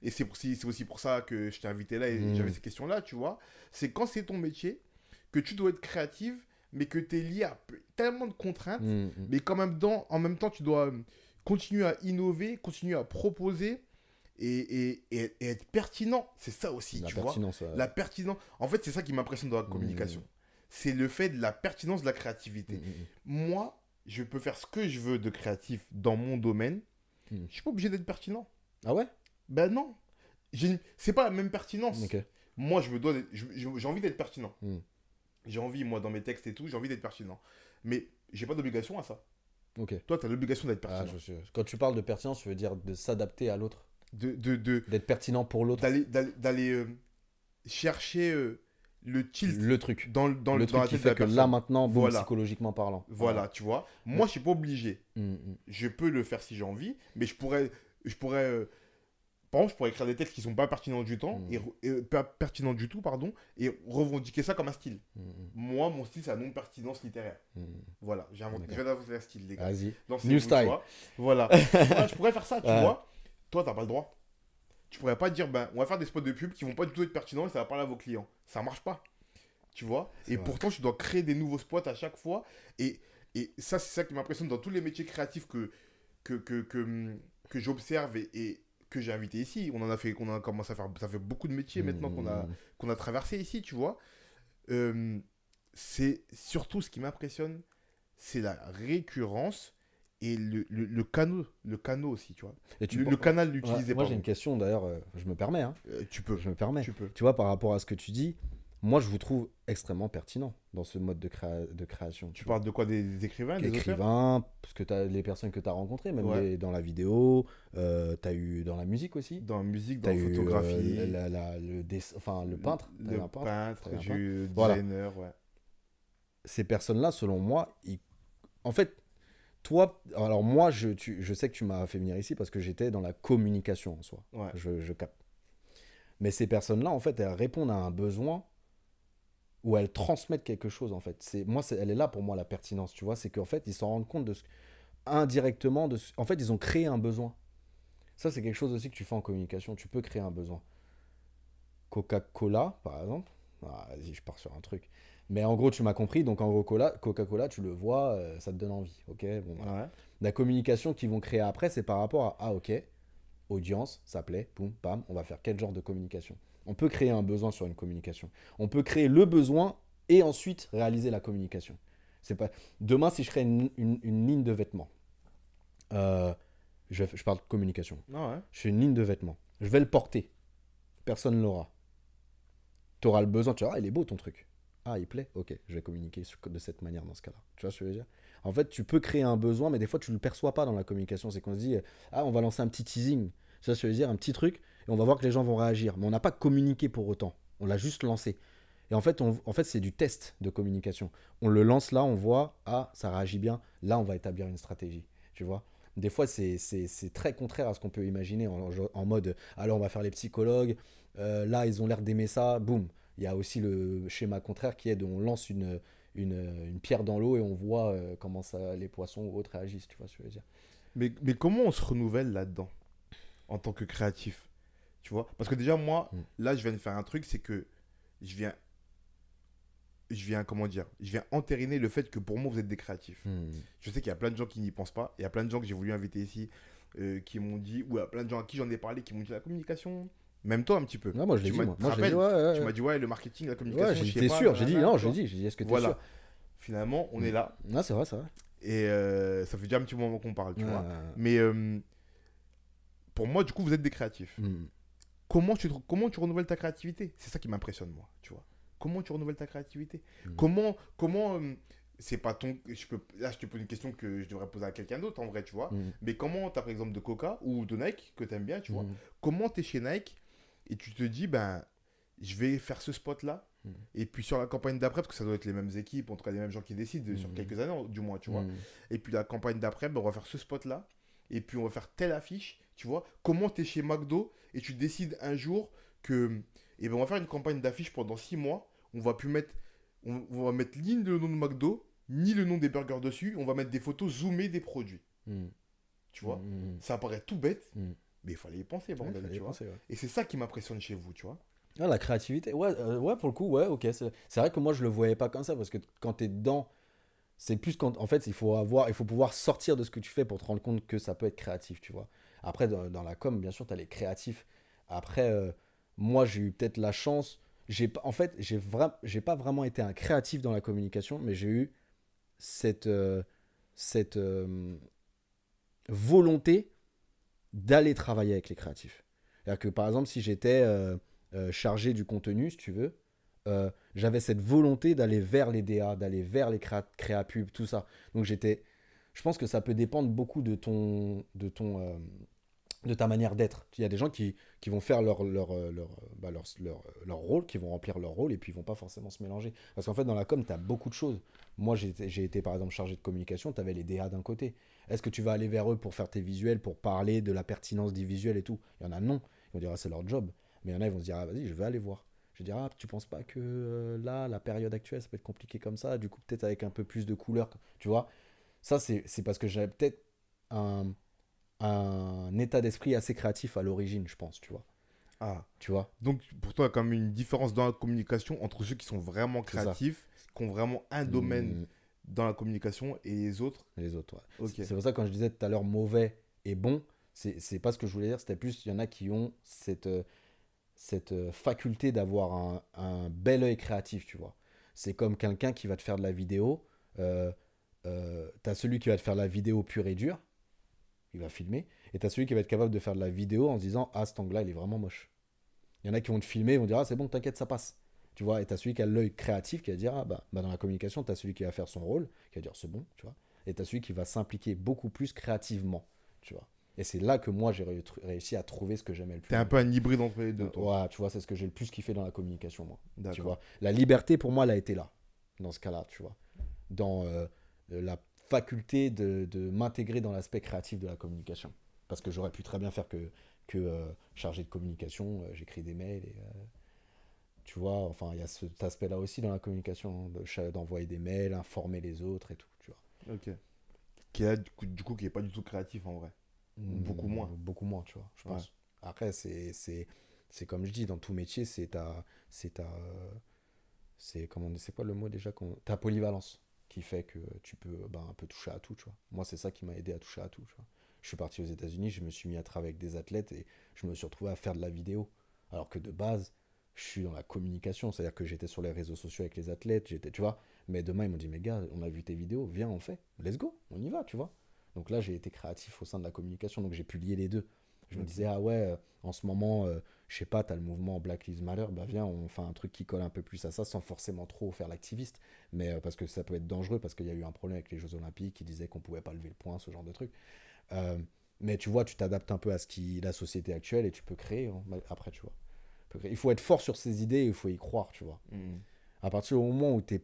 et c'est aussi pour ça que je t'ai invité là et hmm. j'avais ces questions-là, tu vois, c'est quand c'est ton métier que tu dois être créative, mais que tu es lié à tellement de contraintes, hmm, hmm. mais quand même dans en même temps, tu dois euh, continuer à innover, continuer à proposer. Et, et, être pertinent. C'est ça aussi, la tu vois. La pertinence. En fait, c'est ça qui m'impressionne dans la communication c'est le fait de la pertinence de la créativité. Mm, mm, mm. Moi, je peux faire ce que je veux de créatif dans mon domaine. Je ne suis pas obligé d'être pertinent. Ah ouais Ben non. Ce C'est pas la même pertinence. Moi, je dois. J'ai envie d'être pertinent. J'ai envie, moi, dans mes textes et tout, j'ai envie d'être pertinent. Mais j'ai pas d'obligation à ça. Okay. Toi, tu as l'obligation d'être ah, pertinent. Quand tu parles de pertinence, tu veux dire de s'adapter à l'autre. De, d'être pertinent pour l'autre. D'aller, euh, chercher. Euh, le tilt le truc dans, le truc qui fait que là maintenant psychologiquement parlant voilà, tu vois moi je suis pas obligé mm, mm. je peux le faire si j'ai envie mais je pourrais je pourrais euh, par exemple, je pourrais écrire des textes qui sont pas pertinents du temps mm. et, euh, pas pertinents du tout pardon et revendiquer ça comme un style moi mon style c'est la non pertinence littéraire voilà j'ai inventé je un style les gars vas-y new style voilà je pourrais faire ça tu vois toi t'as pas le droit tu pourrais pas dire ben on va faire des spots de pub qui vont pas du tout être pertinents et ça va parler à vos clients ça marche pas. Tu vois Et pourtant, je dois créer des nouveaux spots à chaque fois. Et, et ça, c'est ça qui m'impressionne dans tous les métiers créatifs que, que, que, que, que j'observe et, que j'ai invité ici. On en a fait, qu'on a commencé à faire, ça fait beaucoup de métiers maintenant qu'on a, mmh. qu'on a traversé ici, tu vois. Euh, c'est surtout ce qui m'impressionne, c'est la récurrence et le, le, canot, le canot aussi, tu vois. le, canal l'utilisait Moi, j'ai une question d'ailleurs, euh, je me permets. Hein. Euh, tu peux. Je me permets. Tu peux. Tu vois, par rapport à ce que tu dis, moi, je vous trouve extrêmement pertinent dans ce mode de, de création. Tu, parles de quoi des, écrivains Des écrivains, parce que as, les personnes que tu as rencontrées, même dans la vidéo, euh, tu as eu dans la musique aussi. Dans la musique, dans la photographie. la, le, enfin, le peintre. Le, peintre, designer, Ces personnes-là, selon moi, en fait toi, alors moi, je, sais que tu m'as fait venir ici parce que j'étais dans la communication en soi. Je, capte. Mais ces personnes-là, en fait, elles répondent à un besoin ou elles transmettent quelque chose, en fait. C'est moi, elle est là pour moi la pertinence, tu vois. C'est qu'en fait, ils s'en rendent compte de ce, indirectement en fait, ils ont créé un besoin. Ça, c'est quelque chose aussi que tu fais en communication. Tu peux créer un besoin. Coca-Cola, par exemple. Ah, Vas-y, je pars sur un truc. Mais en gros, tu m'as compris. Donc, en gros, Coca-Cola, tu le vois, euh, ça te donne envie. OK bon, La communication qu'ils vont créer après, c'est par rapport à Ah, OK, audience, ça plaît, boum, pam, on va faire quel genre de communication On peut créer un besoin sur une communication. On peut créer le besoin et ensuite réaliser la communication. C'est pas... Demain, si je crée une, ligne de vêtements, euh, je, parle de communication. Ah je fais une ligne de vêtements. Je vais le porter. Personne ne l'aura. Tu auras le besoin, tu vois, ah, il est beau ton truc. Ah, il plaît Ok, je vais communiquer de cette manière dans ce cas-là. Tu vois ce que je veux dire En fait, tu peux créer un besoin, mais des fois, tu ne le perçois pas dans la communication. C'est qu'on se dit, euh, ah, on va lancer un petit teasing. Ça, je veux dire un petit truc, et on va voir que les gens vont réagir. Mais on n'a pas communiqué pour autant. On l'a juste lancé. Et en fait, en fait c'est du test de communication. On le lance là, on voit, ah, ça réagit bien. Là, on va établir une stratégie. Tu vois des fois, c'est très contraire à ce qu'on peut imaginer en, mode alors on va faire les psychologues, euh, là ils ont l'air d'aimer ça, boum, il y a aussi le schéma contraire qui est de on lance une, une, une pierre dans l'eau et on voit euh, comment ça, les poissons ou autres réagissent, tu vois ce que je veux dire. Mais, mais comment on se renouvelle là-dedans en tant que créatif Tu vois Parce que déjà, moi, hmm. là, je viens de faire un truc, c'est que je viens je viens, comment dire, je viens entériner le fait que pour moi, vous êtes des créatifs. Hmm. Je sais qu'il y a plein de gens qui n'y pensent pas. Il y a plein de gens que j'ai voulu inviter ici euh, qui m'ont dit, ou il y a plein de gens à qui j'en ai parlé qui m'ont dit la communication, même toi, un petit peu. Non, moi, je l'ai dit. Moi. ouais, tu m'as dit, ouais, le marketing, la communication. j'étais sûr. J'ai dit, non, j'ai dit, dit est-ce que tu voilà. Finalement, on est mm. là. Non, c'est vrai, c'est vrai. Et euh, ça fait déjà un petit moment qu'on parle, tu vois. Mais euh, pour moi, du coup, vous êtes des créatifs. Mm. Comment, tu, comment tu renouvelles ta créativité C'est ça qui m'impressionne, moi, tu vois. Comment tu renouvelles ta créativité mm. Comment. comment euh, c'est pas ton je peux là je te pose une question que je devrais poser à quelqu'un d'autre en vrai tu vois mais comment as par exemple de Coca ou de Nike que tu aimes bien tu vois comment comment es chez Nike et tu te dis, ben, je vais faire ce spot-là. Hmm. Et puis sur la campagne d'après, parce que ça doit être les mêmes équipes, en tout cas les mêmes gens qui décident, sur hmm. quelques années du moins, tu hmm. vois. Et puis la campagne d'après, ben, on va faire ce spot-là. Et puis on va faire telle affiche, tu vois. Comment tu es chez McDo et tu décides un jour que, et eh ben, on va faire une campagne d'affiche pendant six mois. On va plus mettre, on, va mettre ni le nom de McDo, ni le nom des burgers dessus. On va mettre des photos zoomées des produits. Tu vois, ça paraît tout bête. Mais il fallait y penser, tu vois. Et c'est ça qui m'impressionne chez vous, tu vois. Ah, la créativité, ouais, euh, ouais, pour le coup, ouais, ok. C'est vrai que moi, je le voyais pas comme ça, parce que quand tu es dedans, c'est plus quand. En fait, il faut, avoir, il faut pouvoir sortir de ce que tu fais pour te rendre compte que ça peut être créatif, tu vois. Après, dans, la com, bien sûr, tu as les créatifs. Après, euh, moi, j'ai eu peut-être la chance. En fait, j'ai j'ai pas vraiment été un créatif dans la communication, mais j'ai eu cette, euh, cette volonté d'aller travailler avec les créatifs. cest que par exemple, si j'étais euh, euh, chargé du contenu, si tu veux, euh, j'avais cette volonté d'aller vers les DA, d'aller vers les créa, pub, tout ça. Donc j'étais. Je pense que ça peut dépendre beaucoup de ton. De ton de ta manière d'être. Il y a des gens qui, vont faire bah, leur rôle, qui vont remplir leur rôle et puis ils vont pas forcément se mélanger. Parce qu'en fait, dans la com, tu as beaucoup de choses. Moi, j'ai été, par exemple chargé de communication, tu avais les DA d'un côté. Est-ce que tu vas aller vers eux pour faire tes visuels, pour parler de la pertinence des visuels et tout Il y en a non. Ils vont dire ah, c'est leur job. Mais il y en a, ils vont se dire ah, vas-y, je vais aller voir. Je vais dire ah, tu penses pas que euh, là, la période actuelle, ça peut être compliqué comme ça Du coup, peut-être avec un peu plus de couleurs. Tu vois Ça, c'est parce que j'avais peut-être un, état d'esprit assez créatif à l'origine, je pense, tu vois. Ah. Tu vois Donc, pour toi, comme une différence dans la communication entre ceux qui sont vraiment créatifs, qui ont vraiment un domaine. Mmh dans la communication et les autres. Les autres, ouais. C'est pour ça que quand je disais tout à l'heure mauvais et bon, c'est pas ce que je voulais dire. C'était plus, il y en a qui ont cette, euh, cette euh, faculté d'avoir un, bel œil créatif, tu vois. C'est comme quelqu'un qui va te faire de la vidéo. Euh, euh, t'as celui qui va te faire la vidéo pure et dure, il va filmer, et as celui qui va être capable de faire de la vidéo en se disant Ah, cet angle-là, il est vraiment moche. Il y en a qui vont te filmer, ils vont dire Ah, c'est bon, t'inquiète, ça passe. Tu vois, et tu as celui qui a l'œil créatif qui va dire, ah bah, bah dans la communication, tu as celui qui va faire son rôle, qui va dire c'est bon, tu vois. Et tu as celui qui va s'impliquer beaucoup plus créativement, tu vois. Et c'est là que moi, j'ai réussi à trouver ce que j'aimais le plus. es un peu un hybride entre les deux, Ouais, tu vois, c'est ce que j'ai le plus kiffé dans la communication, moi. Tu vois, la liberté, pour moi, elle a été là, dans ce cas-là, tu vois. Dans euh, la faculté de, de m'intégrer dans l'aspect créatif de la communication. Parce que j'aurais pu très bien faire que, que euh, chargé de communication, euh, j'écris des mails et tu vois, enfin, il y a cet aspect-là aussi dans la communication, d'envoyer des mails, informer les autres et tout, tu vois. Ok. Qui a, du coup, du coup qui n'est pas du tout créatif en vrai. Mmh, beaucoup moins. Beaucoup moins, tu vois, je pense. Après, c'est comme je dis, dans tout métier, c'est ta. C'est ta. C'est comment c'est quoi le mot déjà Ta polyvalence qui fait que tu peux ben, un peu toucher à tout, tu vois. Moi, c'est ça qui m'a aidé à toucher à tout, tu vois. Je suis parti aux États-Unis, je me suis mis à travailler avec des athlètes et je me suis retrouvé à faire de la vidéo. Alors que de base, je suis dans la communication, c'est-à-dire que j'étais sur les réseaux sociaux avec les athlètes, j'étais, tu vois. Mais demain, ils m'ont dit, mais gars, on a vu tes vidéos, viens, on fait, let's go, on y va, tu vois. Donc là, j'ai été créatif au sein de la communication, donc j'ai pu lier les deux. Je me disais, ah ouais, euh, en ce moment, euh, je sais pas, t'as le mouvement Black Lives Matter, bah viens, on fait un truc qui colle un peu plus à ça, sans forcément trop faire l'activiste, mais euh, parce que ça peut être dangereux, parce qu'il y a eu un problème avec les Jeux Olympiques qui disaient qu'on pouvait pas lever le poing, ce genre de truc. mais tu vois, tu t'adaptes un peu à ce qui la société actuelle et tu peux créer hein, après, tu vois. Il faut être fort sur ses idées et il faut y croire, tu vois. Hmm. À partir du moment où tu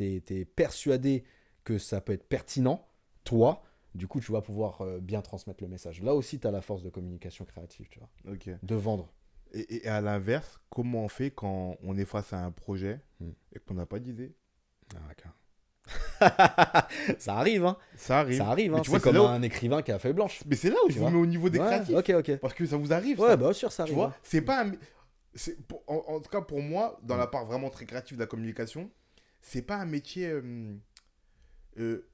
es, persuadé que ça peut être pertinent, toi, du coup, tu vas pouvoir euh, bien transmettre le message. Là aussi, tu as la force de communication créative, tu vois. De vendre. Et, à l'inverse, comment on fait quand on est face à un projet hmm. et qu'on n'a pas d'idée ah, ça arrive, hein. Ça arrive. Ça arrive, hein. comme un écrivain qui a fait blanche. Mais c'est là où je vous mets au niveau des créatifs. Ok, ok. Parce que ça vous arrive. Ouais, bien bah, sûr, ça arrive. Tu vois, hein. c'est pas un... Hmm c'est en, tout cas, pour moi, dans la mm. part vraiment très créative de la communication, c'est pas un métier euh, euh,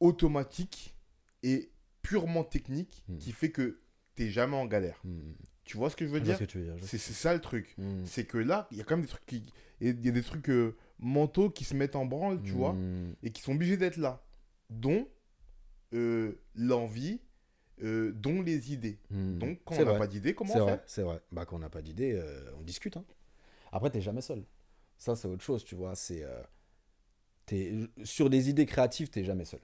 automatique et purement technique mm. qui fait que t'es jamais en galère. Mm. Tu vois ce que je veux dire, dire C'est ça le truc. C'est que là, il y a quand même des trucs qui, y a des trucs euh, mentaux qui se mettent en branle, tu vois, et qui sont obligés d'être là. Dont l'envie, euh, dont les idées. Hmm. Donc, quand on n'a pas d'idées, comment on fait C'est vrai. Bah, quand on n'a pas d'idées, euh, on discute. Hein. Après, t'es jamais seul. Ça, c'est autre chose, tu vois. C'est euh, es, sur des idées créatives, t'es jamais seul.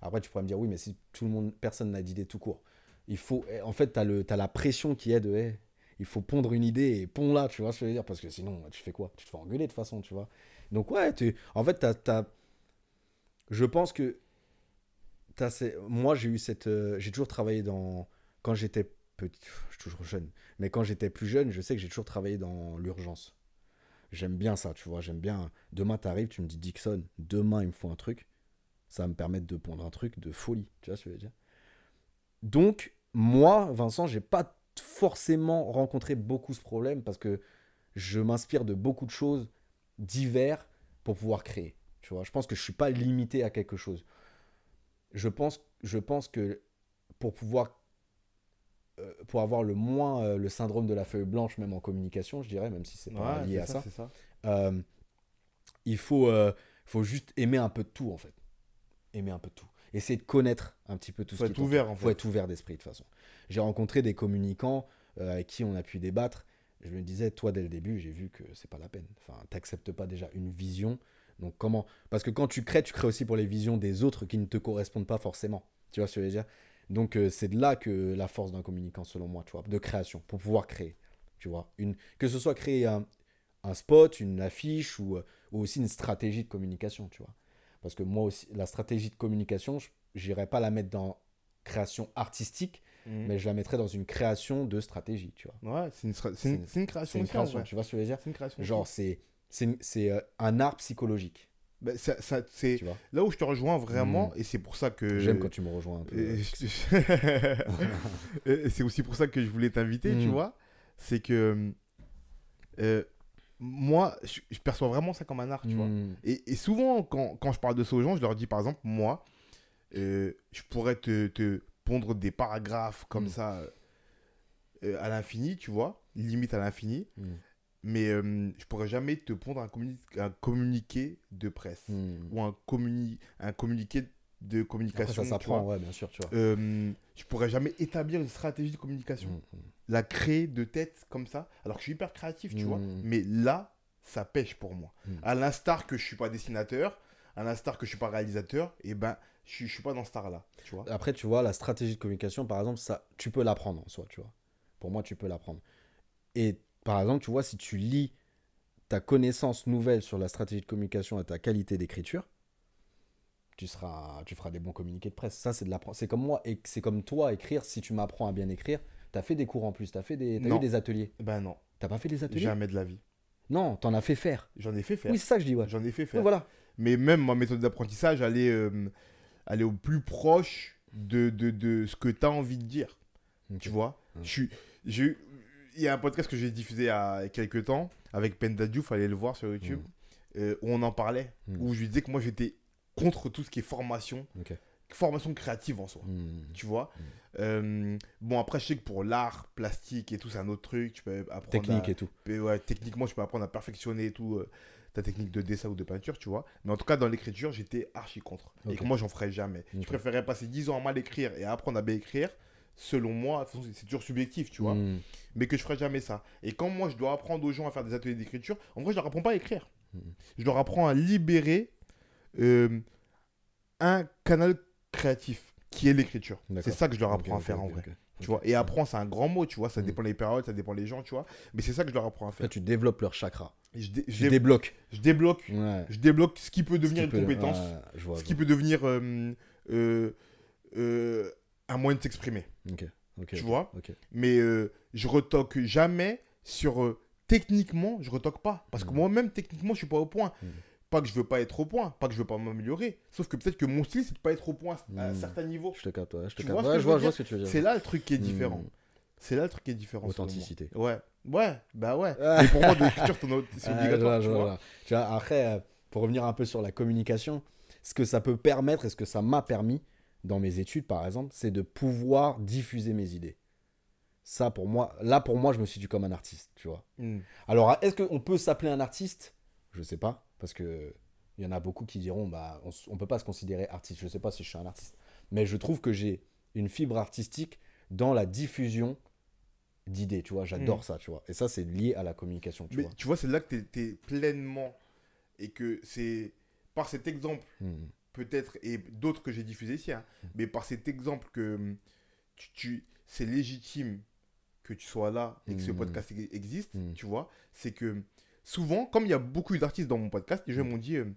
Après, tu pourrais me dire oui, mais si tout le monde, personne n'a d'idée tout court. Il faut, eh, en fait, t'as le, as la pression qui est de, eh, il faut pondre une idée et pond là, tu vois, ce que je veux dire, parce que sinon, tu fais quoi Tu te fais engueuler de toute façon, tu vois. Donc ouais, en fait, as... je pense que moi j'ai eu cette euh, j'ai toujours travaillé dans quand j'étais petit toujours jeune mais quand j'étais plus jeune je sais que j'ai toujours travaillé dans l'urgence j'aime bien ça tu vois j'aime bien demain t'arrives tu me dis Dixon demain il me faut un truc ça va me permettre de pondre un truc de folie tu vois ce que je veux dire donc moi Vincent j'ai pas forcément rencontré beaucoup ce problème parce que je m'inspire de beaucoup de choses diverses pour pouvoir créer tu vois je pense que je suis pas limité à quelque chose je pense, je pense que pour pouvoir euh, pour avoir le moins euh, le syndrome de la feuille blanche, même en communication, je dirais, même si c'est pas lié à ça, euh, il faut, faut juste aimer un peu de tout, en fait. Aimer un peu de tout. Essayer de connaître un petit peu tout ce qui ouvert, en fait. faut être ouvert d'esprit, de toute façon. J'ai rencontré des communicants avec qui on a pu débattre. Je me disais, toi, dès le début, j'ai vu que c'est pas la peine. Enfin, t'acceptes pas déjà une vision donc comment Parce que quand tu crées, tu crées aussi pour les visions des autres qui ne te correspondent pas forcément. Tu vois ce que je veux dire Donc euh, c'est de là que la force d'un communicant, selon moi, tu vois, de création, pour pouvoir créer. Tu vois, une... que ce soit créer un, spot, une affiche euh, ou, aussi une stratégie de communication, tu vois. Parce que moi aussi, la stratégie de communication, j'irai pas la mettre dans création artistique, mmh. mais je la mettrais dans une création de stratégie, tu vois. Ouais, c'est une, création. C'est une tu vois ce que je veux dire Genre, c'est c'est euh, un art psychologique. Bah, ça, ça c'est là où je te rejoins vraiment, hmm. et c'est pour ça que. J'aime quand tu me rejoins un peu. Euh, c'est aussi pour ça que je voulais t'inviter, tu hmm. vois. C'est que. Euh, moi, je, perçois vraiment ça comme un art, tu vois. Hmm. Et, et souvent, quand, quand, je parle de ça aux gens, je leur dis par exemple, moi, je pourrais te, te, pondre des paragraphes comme ça à l'infini, tu vois, limite à l'infini, mais je euh, je pourrais jamais te pondre un, un communiqué de presse hmm. ou un, communi un communiqué de communication. Après, ça s'apprend, ouais, bien sûr, tu vois. Euh, je pourrais jamais établir une stratégie de communication, hmm, hmm. la créer de tête comme ça, alors que je suis hyper créatif, tu vois, mais là, ça pêche pour moi. À l'instar que je suis pas dessinateur, à l'instar que je suis pas réalisateur, et eh ben je, ne suis pas dans ce star là, tu vois. Après, tu vois, la stratégie de communication, par exemple, ça, tu peux l'apprendre en soi, tu vois. Pour moi, tu peux l'apprendre. Et par exemple, tu vois, si tu lis ta connaissance nouvelle sur la stratégie de communication à ta qualité d'écriture, tu, seras, tu feras des bons communiqués de presse. Ça, c'est de l'apprendre. C'est comme moi, et c'est comme toi, écrire. Si tu m'apprends à bien écrire, tu as fait des cours en plus, t'as fait des, as eu des ateliers. ben non. T'as pas fait des ateliers Jamais de la vie. Non, t'en as fait faire. J'en ai fait faire. Oui, c'est ça que je dis, J'en ai fait faire. voilà. Mais même ma méthode d'apprentissage, elle, est euh, au plus proche de, ce que as envie de dire. Tu vois mmh il y a un podcast que j'ai diffusé il y a quelques temps avec Penda Diouf, allez le voir sur YouTube, mm. euh, où on en parlait, mm. où je lui disais que moi j'étais contre tout ce qui est formation, formation créative en soi, mm. tu vois. Euh, bon, après, je sais que pour l'art, plastique et tout, c'est un autre truc, tu peux apprendre. Technique et tout. Ouais, techniquement, tu peux apprendre à perfectionner et tout. Euh, ta technique de dessin ou de peinture, tu vois. Mais en tout cas, dans l'écriture, j'étais archi contre. Et que moi, j'en ferais jamais. Je préférais passer 10 ans à mal écrire et apprendre à bien écrire selon moi, c'est toujours subjectif, tu vois, hmm. mais que je ferai jamais ça. Et quand moi je dois apprendre aux gens à faire des ateliers d'écriture, en vrai, je leur apprends pas à écrire. Hmm. Je leur apprends à libérer euh, un canal créatif qui est l'écriture. C'est ça que je leur apprends à faire en vrai. Tu vois, et apprendre, c'est un grand mot, tu vois, ça hmm. dépend des périodes, ça dépend des gens, tu vois, mais c'est ça que je leur apprends à faire. tu développes leur chakra. Je, je, débloque. je débloque. Je débloque ce qui peut devenir une compétence, ce qui peut devenir, euh, euh, euh un moyen de s'exprimer. Tu vois Mais euh, je retoque jamais sur. Euh, techniquement, je retoque pas. Parce que mhm. moi-même, techniquement, je suis pas au point. Mhm. Pas que je veux pas être au point, pas que je veux pas m'améliorer. Sauf que peut-être que mon style, c'est de pas être au point à, un mhm. certain certains niveaux. Je te capte, je te capte. je, vois, je vois ce que tu veux dire. C'est là le truc qui est différent. C'est là le truc qui est différent. Authenticité. Ouais. Ouais, bah ouais. Ah, pour moi, de l'écriture, c'est obligatoire. tu, vois. après, euh, pour revenir un peu sur la communication, ce que ça peut permettre et ce que ça m'a permis, dans mes études, par exemple, c'est de pouvoir diffuser mes idées. Ça, pour moi, là, pour moi, je me suis dit comme un artiste, tu vois. Hmm. Alors, est-ce qu'on peut s'appeler un artiste Je ne sais pas, parce que il y en a beaucoup qui diront, bah, on, peut pas se considérer artiste. Je ne sais pas si je suis un artiste, mais je trouve que j'ai une fibre artistique dans la diffusion d'idées, tu vois. J'adore hmm. ça, tu vois. Et ça, c'est lié à la communication, tu vois. Tu vois, c'est là que tu es, pleinement. Et que c'est par cet exemple hmm peut-être, et d'autres que j'ai diffusés ici, hein, mm. mais par cet exemple que hum, tu, c'est légitime que tu sois là et que ce mm. podcast existe, mm. tu vois, c'est que hum, souvent, comme il y a beaucoup d'artistes dans mon podcast, les gens m'ont dit hum,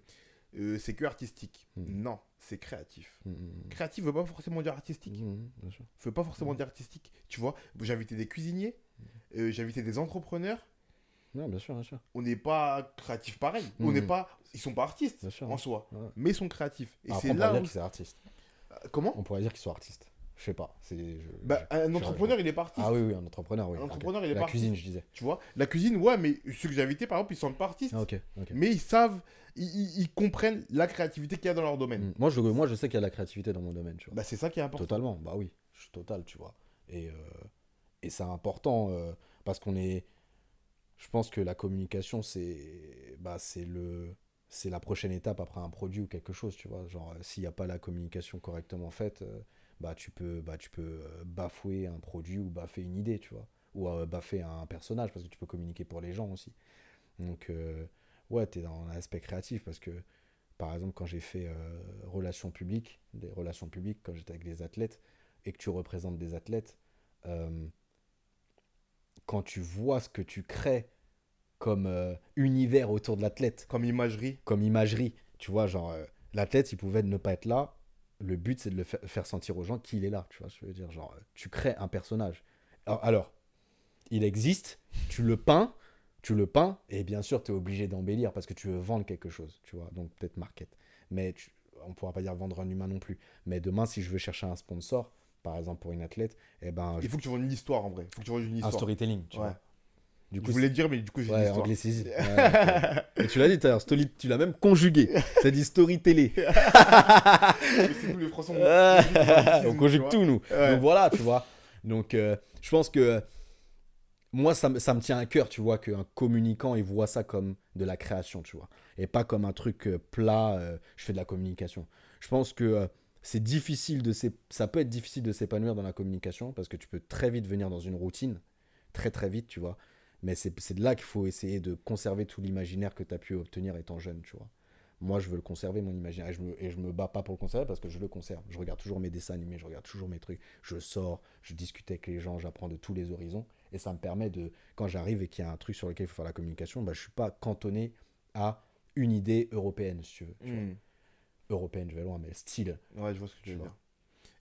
euh, c'est que artistique. Non, c'est créatif. Créatif veut pas forcément dire artistique. Bien ne Veut pas forcément dire artistique. Tu vois, j'ai invité des cuisiniers, euh, j'ai invité des entrepreneurs, non, bien sûr, bien On n'est pas créatif pareil. On mhm. n'est pas, ils sont pas artistes en soi, mais ils sont créatifs. Et c'est là. On pourrait dire qu'ils sont artistes. Euh, comment On pourrait dire qu'ils sont artistes. Je sais pas. C'est. Bah, un entrepreneur, il est parti. Ah oui, oui, un entrepreneur, oui. Un entrepreneur, il est La cuisine, je disais. Tu vois, la cuisine, ouais, mais ceux que j'ai invités, par exemple, ils sont pas artistes. Ah, mais ils savent, ils, comprennent la créativité qu'il y a dans leur domaine. Mm. Moi, je, moi, je sais qu'il y a de la créativité dans mon domaine. Bah, c'est ça qui est important. Totalement. Bah oui, je suis total, tu vois. Et, euh, et c'est important euh, parce qu'on est, je pense que la communication, c'est bah, le c'est la prochaine étape après un produit ou quelque chose, tu vois. Genre, euh, s'il n'y a pas la communication correctement faite, euh, bah, tu peux, bah, tu peux euh, bafouer un produit ou baffer une idée, tu vois. Ou euh, baffer un personnage, parce que tu peux communiquer pour les gens aussi. Donc, ouais, tu es dans l'aspect créatif, parce que, par exemple, quand j'ai fait relations publiques, des relations publiques, quand j'étais avec des athlètes, et que tu représentes des athlètes, quand tu vois ce que tu crées comme euh, univers autour de l'athlète. Comme imagerie. Comme imagerie. Tu vois, genre, euh, l'athlète, il pouvait ne pas être là. Le but, c'est de le faire sentir aux gens qu'il est là. Tu vois, je veux dire, genre, euh, tu crées un personnage. Alors, il existe, tu le peins, tu le peins, et bien sûr, tu es obligé d'embellir parce que tu veux vendre quelque chose, tu vois. Donc, peut-être market. Mais on ne pourra pas dire vendre un humain non plus. Mais demain, si je veux chercher un sponsor, par exemple pour une athlète, eh ben, il faut que tu vois une histoire en vrai. Il faut que tu une histoire. Un storytelling, tu vois. Du coup, je voulais dire, mais du coup, j'ai une histoire tu l'as dit tout à l'heure, tu l'as même conjugué. T'as dit storytelling on, conjugue tout, nous. Donc voilà, tu vois. Donc, euh, je pense que moi, ça, ça, me tient à cœur, tu vois, qu'un communicant, il voit ça comme de la création, tu vois. Et pas comme un truc euh, plat, euh, je fais de la communication. Je pense que c'est difficile de ça peut être difficile de s'épanouir dans la communication parce que tu peux très vite venir dans une routine, très très vite, tu vois. Mais c'est de là qu'il faut essayer de conserver tout l'imaginaire que tu as pu obtenir étant jeune, tu vois. Moi, je veux le conserver, mon imaginaire. Et je, me, et je me bats pas pour le conserver parce que je le conserve. Je regarde toujours mes dessins animés, je regarde toujours mes trucs. Je sors, je discute avec les gens, j'apprends de tous les horizons. Et ça me permet de, quand j'arrive et qu'il y a un truc sur lequel il faut faire la communication, je bah, je suis pas cantonné à une idée européenne, si tu veux. Hmm européenne, je vais loin, mais style. Ouais, je vois ce que tu, veux dire.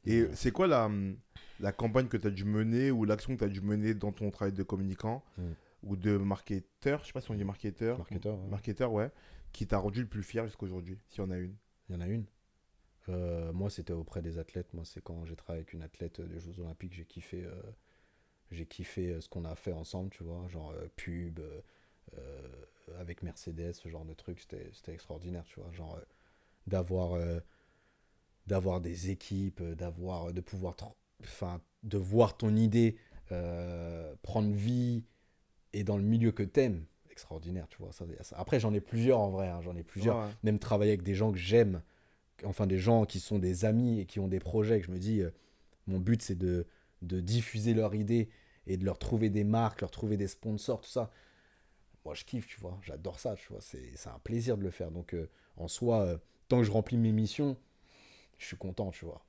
Et euh, c'est quoi la, hum, la campagne que tu as dû mener ou l'action que tu as dû mener dans ton travail de communicant hmm. ou de marketeur, je sais pas si on dit marketeur. Marketeur, ouais. Marketeur, ouais qui t'a rendu le plus fier jusqu'à aujourd'hui, s'il y en a une Il y en a une. Euh, moi, c'était auprès des athlètes. Moi, c'est quand j'ai travaillé avec une athlète des Jeux Olympiques, j'ai kiffé, euh, j'ai kiffé ce qu'on a fait ensemble, tu vois, genre pub, avec Mercedes, ce genre de truc, c'était extraordinaire, tu vois, genre d'avoir euh, d'avoir des équipes, euh, d'avoir de pouvoir enfin de voir ton idée euh, prendre vie et dans le milieu que t'aimes, extraordinaire, tu vois. Ça, Après j'en ai plusieurs en vrai, hein, j'en ai plusieurs. Même travailler avec des gens que j'aime, enfin des gens qui sont des amis et qui ont des projets que je me dis, mon but c'est de de diffuser leur idée et de leur trouver des marques, leur trouver des sponsors, tout ça moi je kiffe, tu vois, j'adore ça, tu vois, c'est un plaisir de le faire. Donc en soi, tant que je remplis mes missions, je suis content, tu vois.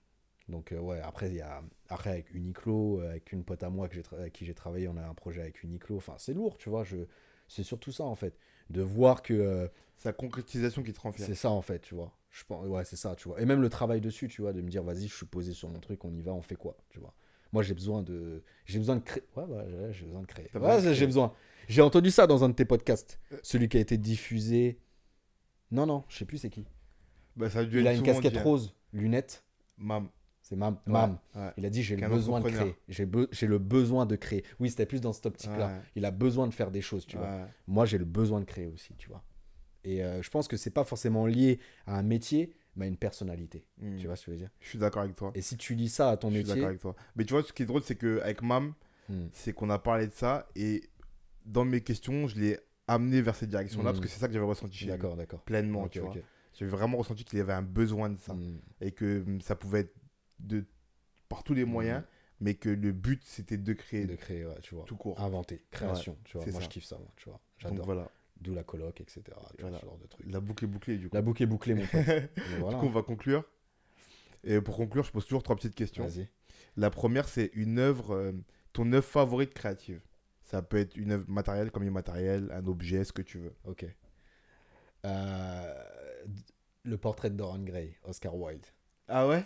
Donc euh, ouais, après, y a, après avec Uniqlo, euh, avec une pote à moi que j'ai avec qui j'ai travaillé, on a un projet avec Uniqlo. Enfin, c'est lourd, tu vois. Je, c'est surtout ça en fait, de voir que euh, sa concrétisation qui te rend C'est ça en fait, tu vois. Je pense, ouais, c'est ça, tu vois. Et même le travail dessus, tu vois, de me dire, vas-y, je suis posé sur mon truc, on y va, on fait quoi, tu vois. Moi, j'ai besoin de, j'ai besoin de créer. Ouais, ouais, j'ai besoin de créer. Ouais, j'ai besoin. J'ai entendu ça dans un de tes podcasts, celui qui a été diffusé. Non, non, je sais plus c'est qui. Bah, il a une casquette rose, lunettes. Mam. C'est Mam. Mam. Il a dit j'ai le besoin de créer. J'ai le besoin de créer. Oui, c'était plus dans cette optique-là. Il a besoin de faire des choses, tu vois. Moi, j'ai le besoin de créer aussi, tu vois. Et euh, je pense que c'est pas forcément lié à un métier, mais à une personnalité. Hmm. Tu vois ce que je veux dire Je suis d'accord avec toi. Et si tu lis ça à ton métier. Je suis d'accord avec toi. Mais tu vois, ce qui est drôle, c'est qu'avec Mam, hmm. c'est qu'on a parlé de ça. Et dans mes questions, je l'ai amené vers cette direction-là hmm. parce que c'est ça que j'avais ressenti chez D'accord, d'accord. Pleinement, tu vois j'ai vraiment ressenti qu'il y avait un besoin de ça. Mm. Et que mm, ça pouvait être de, par tous les mm. moyens, mais que le but, c'était de créer. De créer, tu vois. Tout court. Inventer, création, Moi, je kiffe ça, tu vois. J'adore. Voilà. D'où la coloc, etc. genre de trucs. La boucle est bouclée, du coup. La boucle est bouclée, mon pote. Du coup, on va conclure. Et pour conclure, je pose toujours trois petites questions. Vas-y. La première, c'est une œuvre, euh, ton œuvre favorite créative. Ça peut être une œuvre matérielle comme immatérielle, un objet, ce que tu veux. Ok. Euh, le portrait de Dorian Gray, Oscar Wilde. Ah ouais,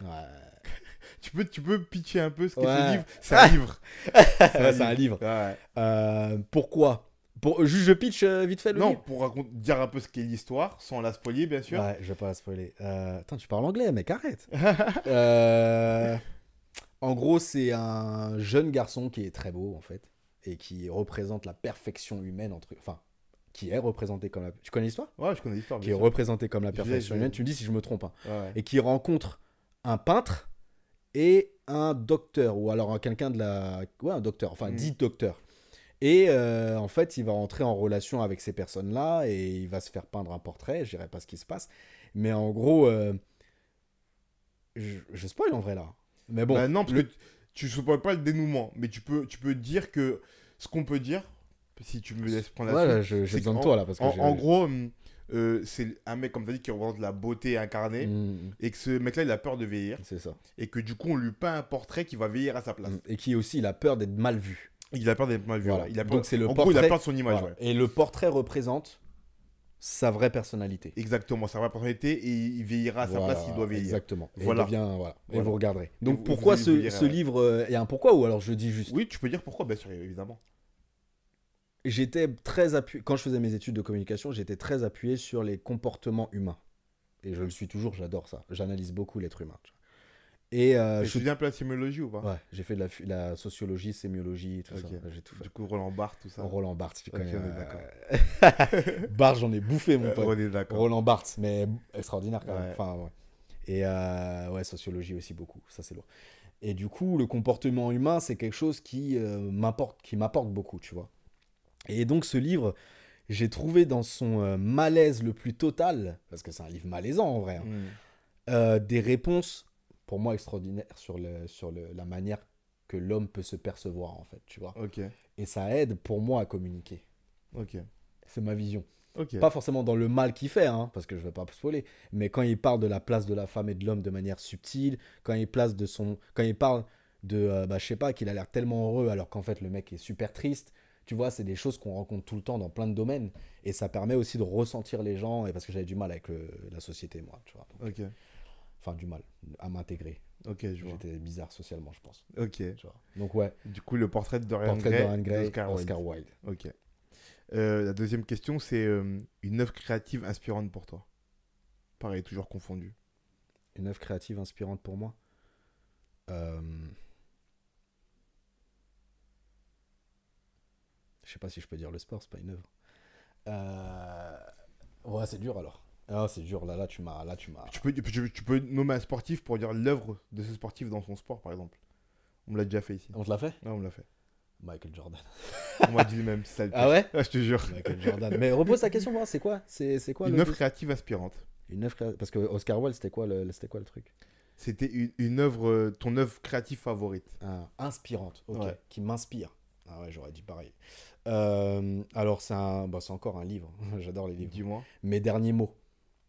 tu, peux, tu peux pitcher un peu ce qu'est ce livre C'est un livre. c'est un livre. Euh, pourquoi pour, juste, je pitch euh, vite fait le Non, pour raconte, dire un peu ce qu'est l'histoire, sans la spoiler, bien sûr. Ouais, je vais pas la spoiler. attends, tu parles anglais, mec, arrête. en gros, c'est un jeune garçon qui est très beau, en fait, et qui représente la perfection humaine, entre, enfin, qui est représenté comme la. Tu connais l'histoire Ouais, je connais l'histoire. Qui est représenté comme la perfection humaine. Tu me dis si je me trompe. Hein. Et qui rencontre un peintre et un docteur ou alors quelqu'un de la. Ouais, un docteur. Enfin, mm. dit docteur. Et euh, en fait, il va entrer en relation avec ces personnes-là et il va se faire peindre un portrait. Je dirais pas ce qui se passe. Mais en gros, euh, je, spoil en vrai là. Mais bon. Bah non, tu ne spoil pas le dénouement. Mais tu peux, tu peux dire que. Ce qu'on peut dire, si tu me laisses prendre la voilà, suite. j'ai besoin de toi là. Parce que en, gros, hum, euh, c'est un mec, comme tu as dit, qui représente la beauté incarnée. Mm. Et que ce mec-là, il a peur de vieillir. C'est ça. Et que du coup, on lui peint un portrait qui va vieillir à sa place. Mm. Et qui aussi, il a peur d'être mal vu. Il a peur d'être mal vu. Voilà. Il a peur... Donc, c'est le portrait... il a peur de son image. Et le portrait représente sa vraie personnalité. Exactement, sa vraie personnalité et il vieillira à sa place, il doit vieillir. Exactement. Et voilà. Devient, voilà. Et vous regarderez. Donc pourquoi ce, ce, livre Il y a un pourquoi ou alors je dis juste Oui, tu peux dire pourquoi, bien sûr, évidemment j'étais très quand je faisais mes études de communication, j'étais très appuyé sur les comportements humains. Et je le suis toujours, j'adore ça. J'analyse beaucoup l'être humain. Euh, Et je suis bien peu la sémiologie ou pas Ouais, j'ai fait de la, sociologie, sémiologie, tout ça. Tout fait. Du coup, Roland Barthes, tout ça. Oh, Roland Barthes, tu connais. d'accord. Euh, Barthes, j'en ai bouffé, mon pote. Roland Barthes, mais extraordinaire quand même. Enfin, Et euh, ouais, sociologie aussi beaucoup, ça c'est lourd. Et du coup, le comportement humain, c'est quelque chose qui m'importe, qui m'apporte beaucoup, tu vois. Et donc ce livre, j'ai trouvé dans son euh, malaise le plus total, parce que c'est un livre malaisant en vrai, hein, hmm. euh, des réponses pour moi extraordinaires sur, le, sur la manière que l'homme peut se percevoir en fait, tu vois. Et ça aide pour moi à communiquer. Ok. C'est ma vision. Pas forcément dans le mal qu'il fait, hein, parce que je ne veux pas spoiler, mais quand il parle de la place de la femme et de l'homme de manière subtile, quand il, place de son... quand il parle de, je euh, bah, je sais pas, qu'il a l'air tellement heureux alors qu'en fait le mec est super triste, tu vois, c'est des choses qu'on rencontre tout le temps dans plein de domaines. Et ça permet aussi de ressentir les gens. Et parce que j'avais du mal avec la société, moi. Tu vois, Enfin, du mal à m'intégrer. Ok, je J'étais bizarre socialement, je pense. Ok. Donc, ouais. Du coup, le portrait de Dorian Gray, Gray Oscar, Wilde. Ok. Euh, la deuxième question, c'est euh, une œuvre créative inspirante pour toi Pareil, toujours confondu. Une œuvre créative inspirante pour moi euh, Je sais pas si je peux dire le sport, c'est pas une œuvre. Euh, ouais, c'est dur alors. Ah, c'est dur, là, là, tu m'as. Là, tu, m'as... Tu, peux, tu, peux nommer un sportif pour dire l'œuvre de ce sportif dans son sport, par exemple. On me l'a déjà fait ici. On te l'a fait Non, on me l'a fait. Michael Jordan. on m'a dit le même, Ah ouais ah, Je te jure. Michael Jordan. Mais repose ta question, moi, c'est quoi, c'est, quoi Une œuvre créative aspirante. Une œuvre Parce que Oscar Wilde, c'était quoi le, c'était quoi le truc C'était une, œuvre, euh, ton œuvre créative favorite. Ah, inspirante, ok. Qui m'inspire. Ah ouais, j'aurais dit pareil. Euh, alors, c'est un... bah, encore un livre. J'adore les livres. Dis-moi. Mes derniers mots.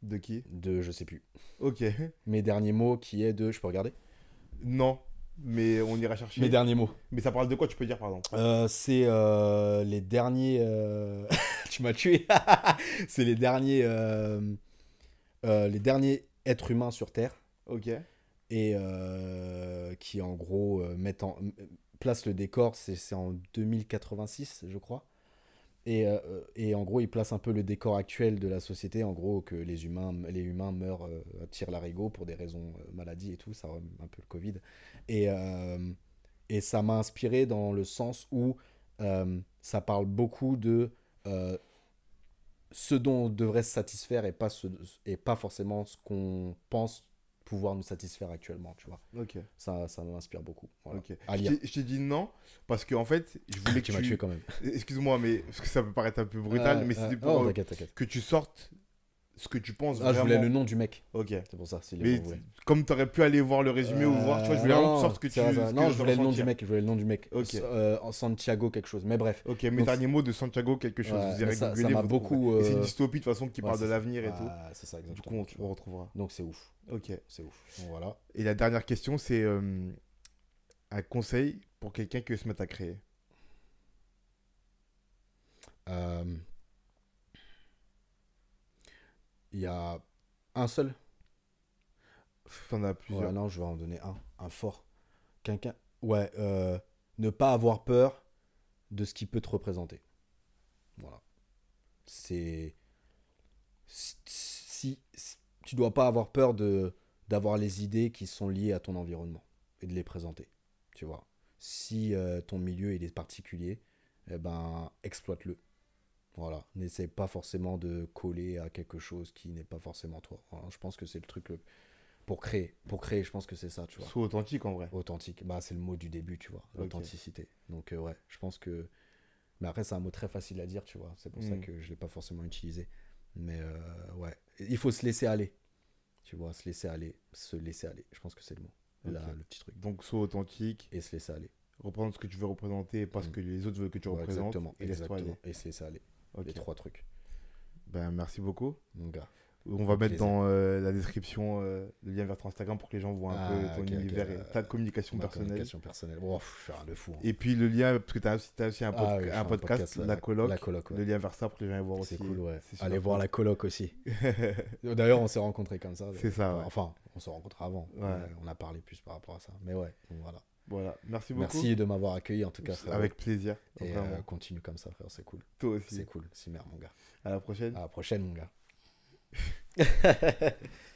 De qui De je sais plus. Ok. Mes derniers mots qui est de. Je peux regarder Non, mais on ira chercher. Mes derniers mots. Mais ça parle de quoi, tu peux dire, pardon euh, euh, C'est les derniers. tu m'as tué C'est les derniers. les derniers êtres humains sur Terre Ok. et qui, en gros, mettent en place le décor, c'est en 2086, je crois. Euh, euh, et, en gros, il place un peu le décor actuel de la société, en gros, que les humains, les humains meurent, à euh, tir l'arigot pour des raisons maladie et tout, ça un peu le Covid. Et, et ça m'a inspiré dans le sens où ça parle beaucoup de ce dont on devrait se satisfaire et pas, et pas forcément ce qu'on pense pouvoir nous satisfaire actuellement, tu vois. Ok. Ça, ça m'inspire beaucoup. Ok. Je t'ai dit non parce que en fait, je voulais ah, que tu. tu... m'as tué quand même. Excuse-moi, mais parce que ça peut paraître un peu brutal, euh, mais euh, c'était pour que tu sortes ce que tu penses ah, je voulais le nom du mec. Ok. C'est pour ça. Mais comme t'aurais pu aller voir le résumé ou voir, tu vois, je euh, voulais en sorte que tu. non, je voulais le nom du mec. Je voulais le nom du mec. Ok. Euh, Santiago quelque chose. Mais bref. Ok. Mes derniers mots de Santiago quelque chose. vous ça, m'a beaucoup. C'est une euh, dystopie de toute façon qui parle de l'avenir et tout. Ah, c'est ça exactement. Du coup, on, retrouvera. Donc c'est ouf. Ok. C'est ouf. voilà. Et la dernière question, c'est euh, un conseil pour quelqu'un qui veut se mettre à créer. Euh il y a un seul. en as plusieurs. non, je vais en donner un. Un fort. Quelqu'un. Ouais, euh, ne pas avoir peur de ce qui peut te représenter. Voilà. C'est. Si, tu dois pas avoir peur de d'avoir les idées qui sont liées à ton environnement et de les présenter. Tu vois. Si euh, ton milieu est particulier, eh ben exploite-le. Voilà, n'essaie pas forcément de coller à quelque chose qui n'est pas forcément toi. Je pense que c'est le truc pour créer. Pour créer, je pense que c'est ça, tu vois. Sois authentique en vrai. Authentique, bah c'est le mot du début, tu vois, l'authenticité. Donc euh, ouais, je pense que. Mais après, c'est un mot très facile à dire, tu vois. C'est pour ça mm. que je l'ai pas forcément utilisé. Mais euh, ouais, il faut se laisser aller. Tu vois, se laisser aller, se laisser aller. Je pense que c'est le mot. Là, le petit truc. Donc sois authentique et se laisser aller reprendre ce que tu veux représenter parce mm. que les autres veulent que tu représentes. Exactement, et se laisser Et aller. Les trois trucs. Ben, merci beaucoup, On va mettre dans euh, la description euh, le lien vers ton Instagram pour que les gens voient un ah, peu ton univers et ta communication personnelle. Communication personnelle. Faire un de fou. Hein. Et puis le lien, parce que tu as, aussi un, ah podcast, la, coloc. La coloc Le lien vers ça pour que les gens aillent voir aussi. C'est cool, ouais. Allez voir la coloc aussi. D'ailleurs, on s'est rencontrés comme ça. C'est ça. Enfin, on s'est rencontrés avant. Euh, on a parlé plus par rapport à ça. Mais ouais, voilà. Voilà, merci beaucoup. Merci de m'avoir accueilli en tout cas. Frère. Avec plaisir. Et euh, continue comme ça, frère, c'est cool. Toi aussi. C'est cool, c'est mon gars. À la prochaine. À la prochaine, mon gars.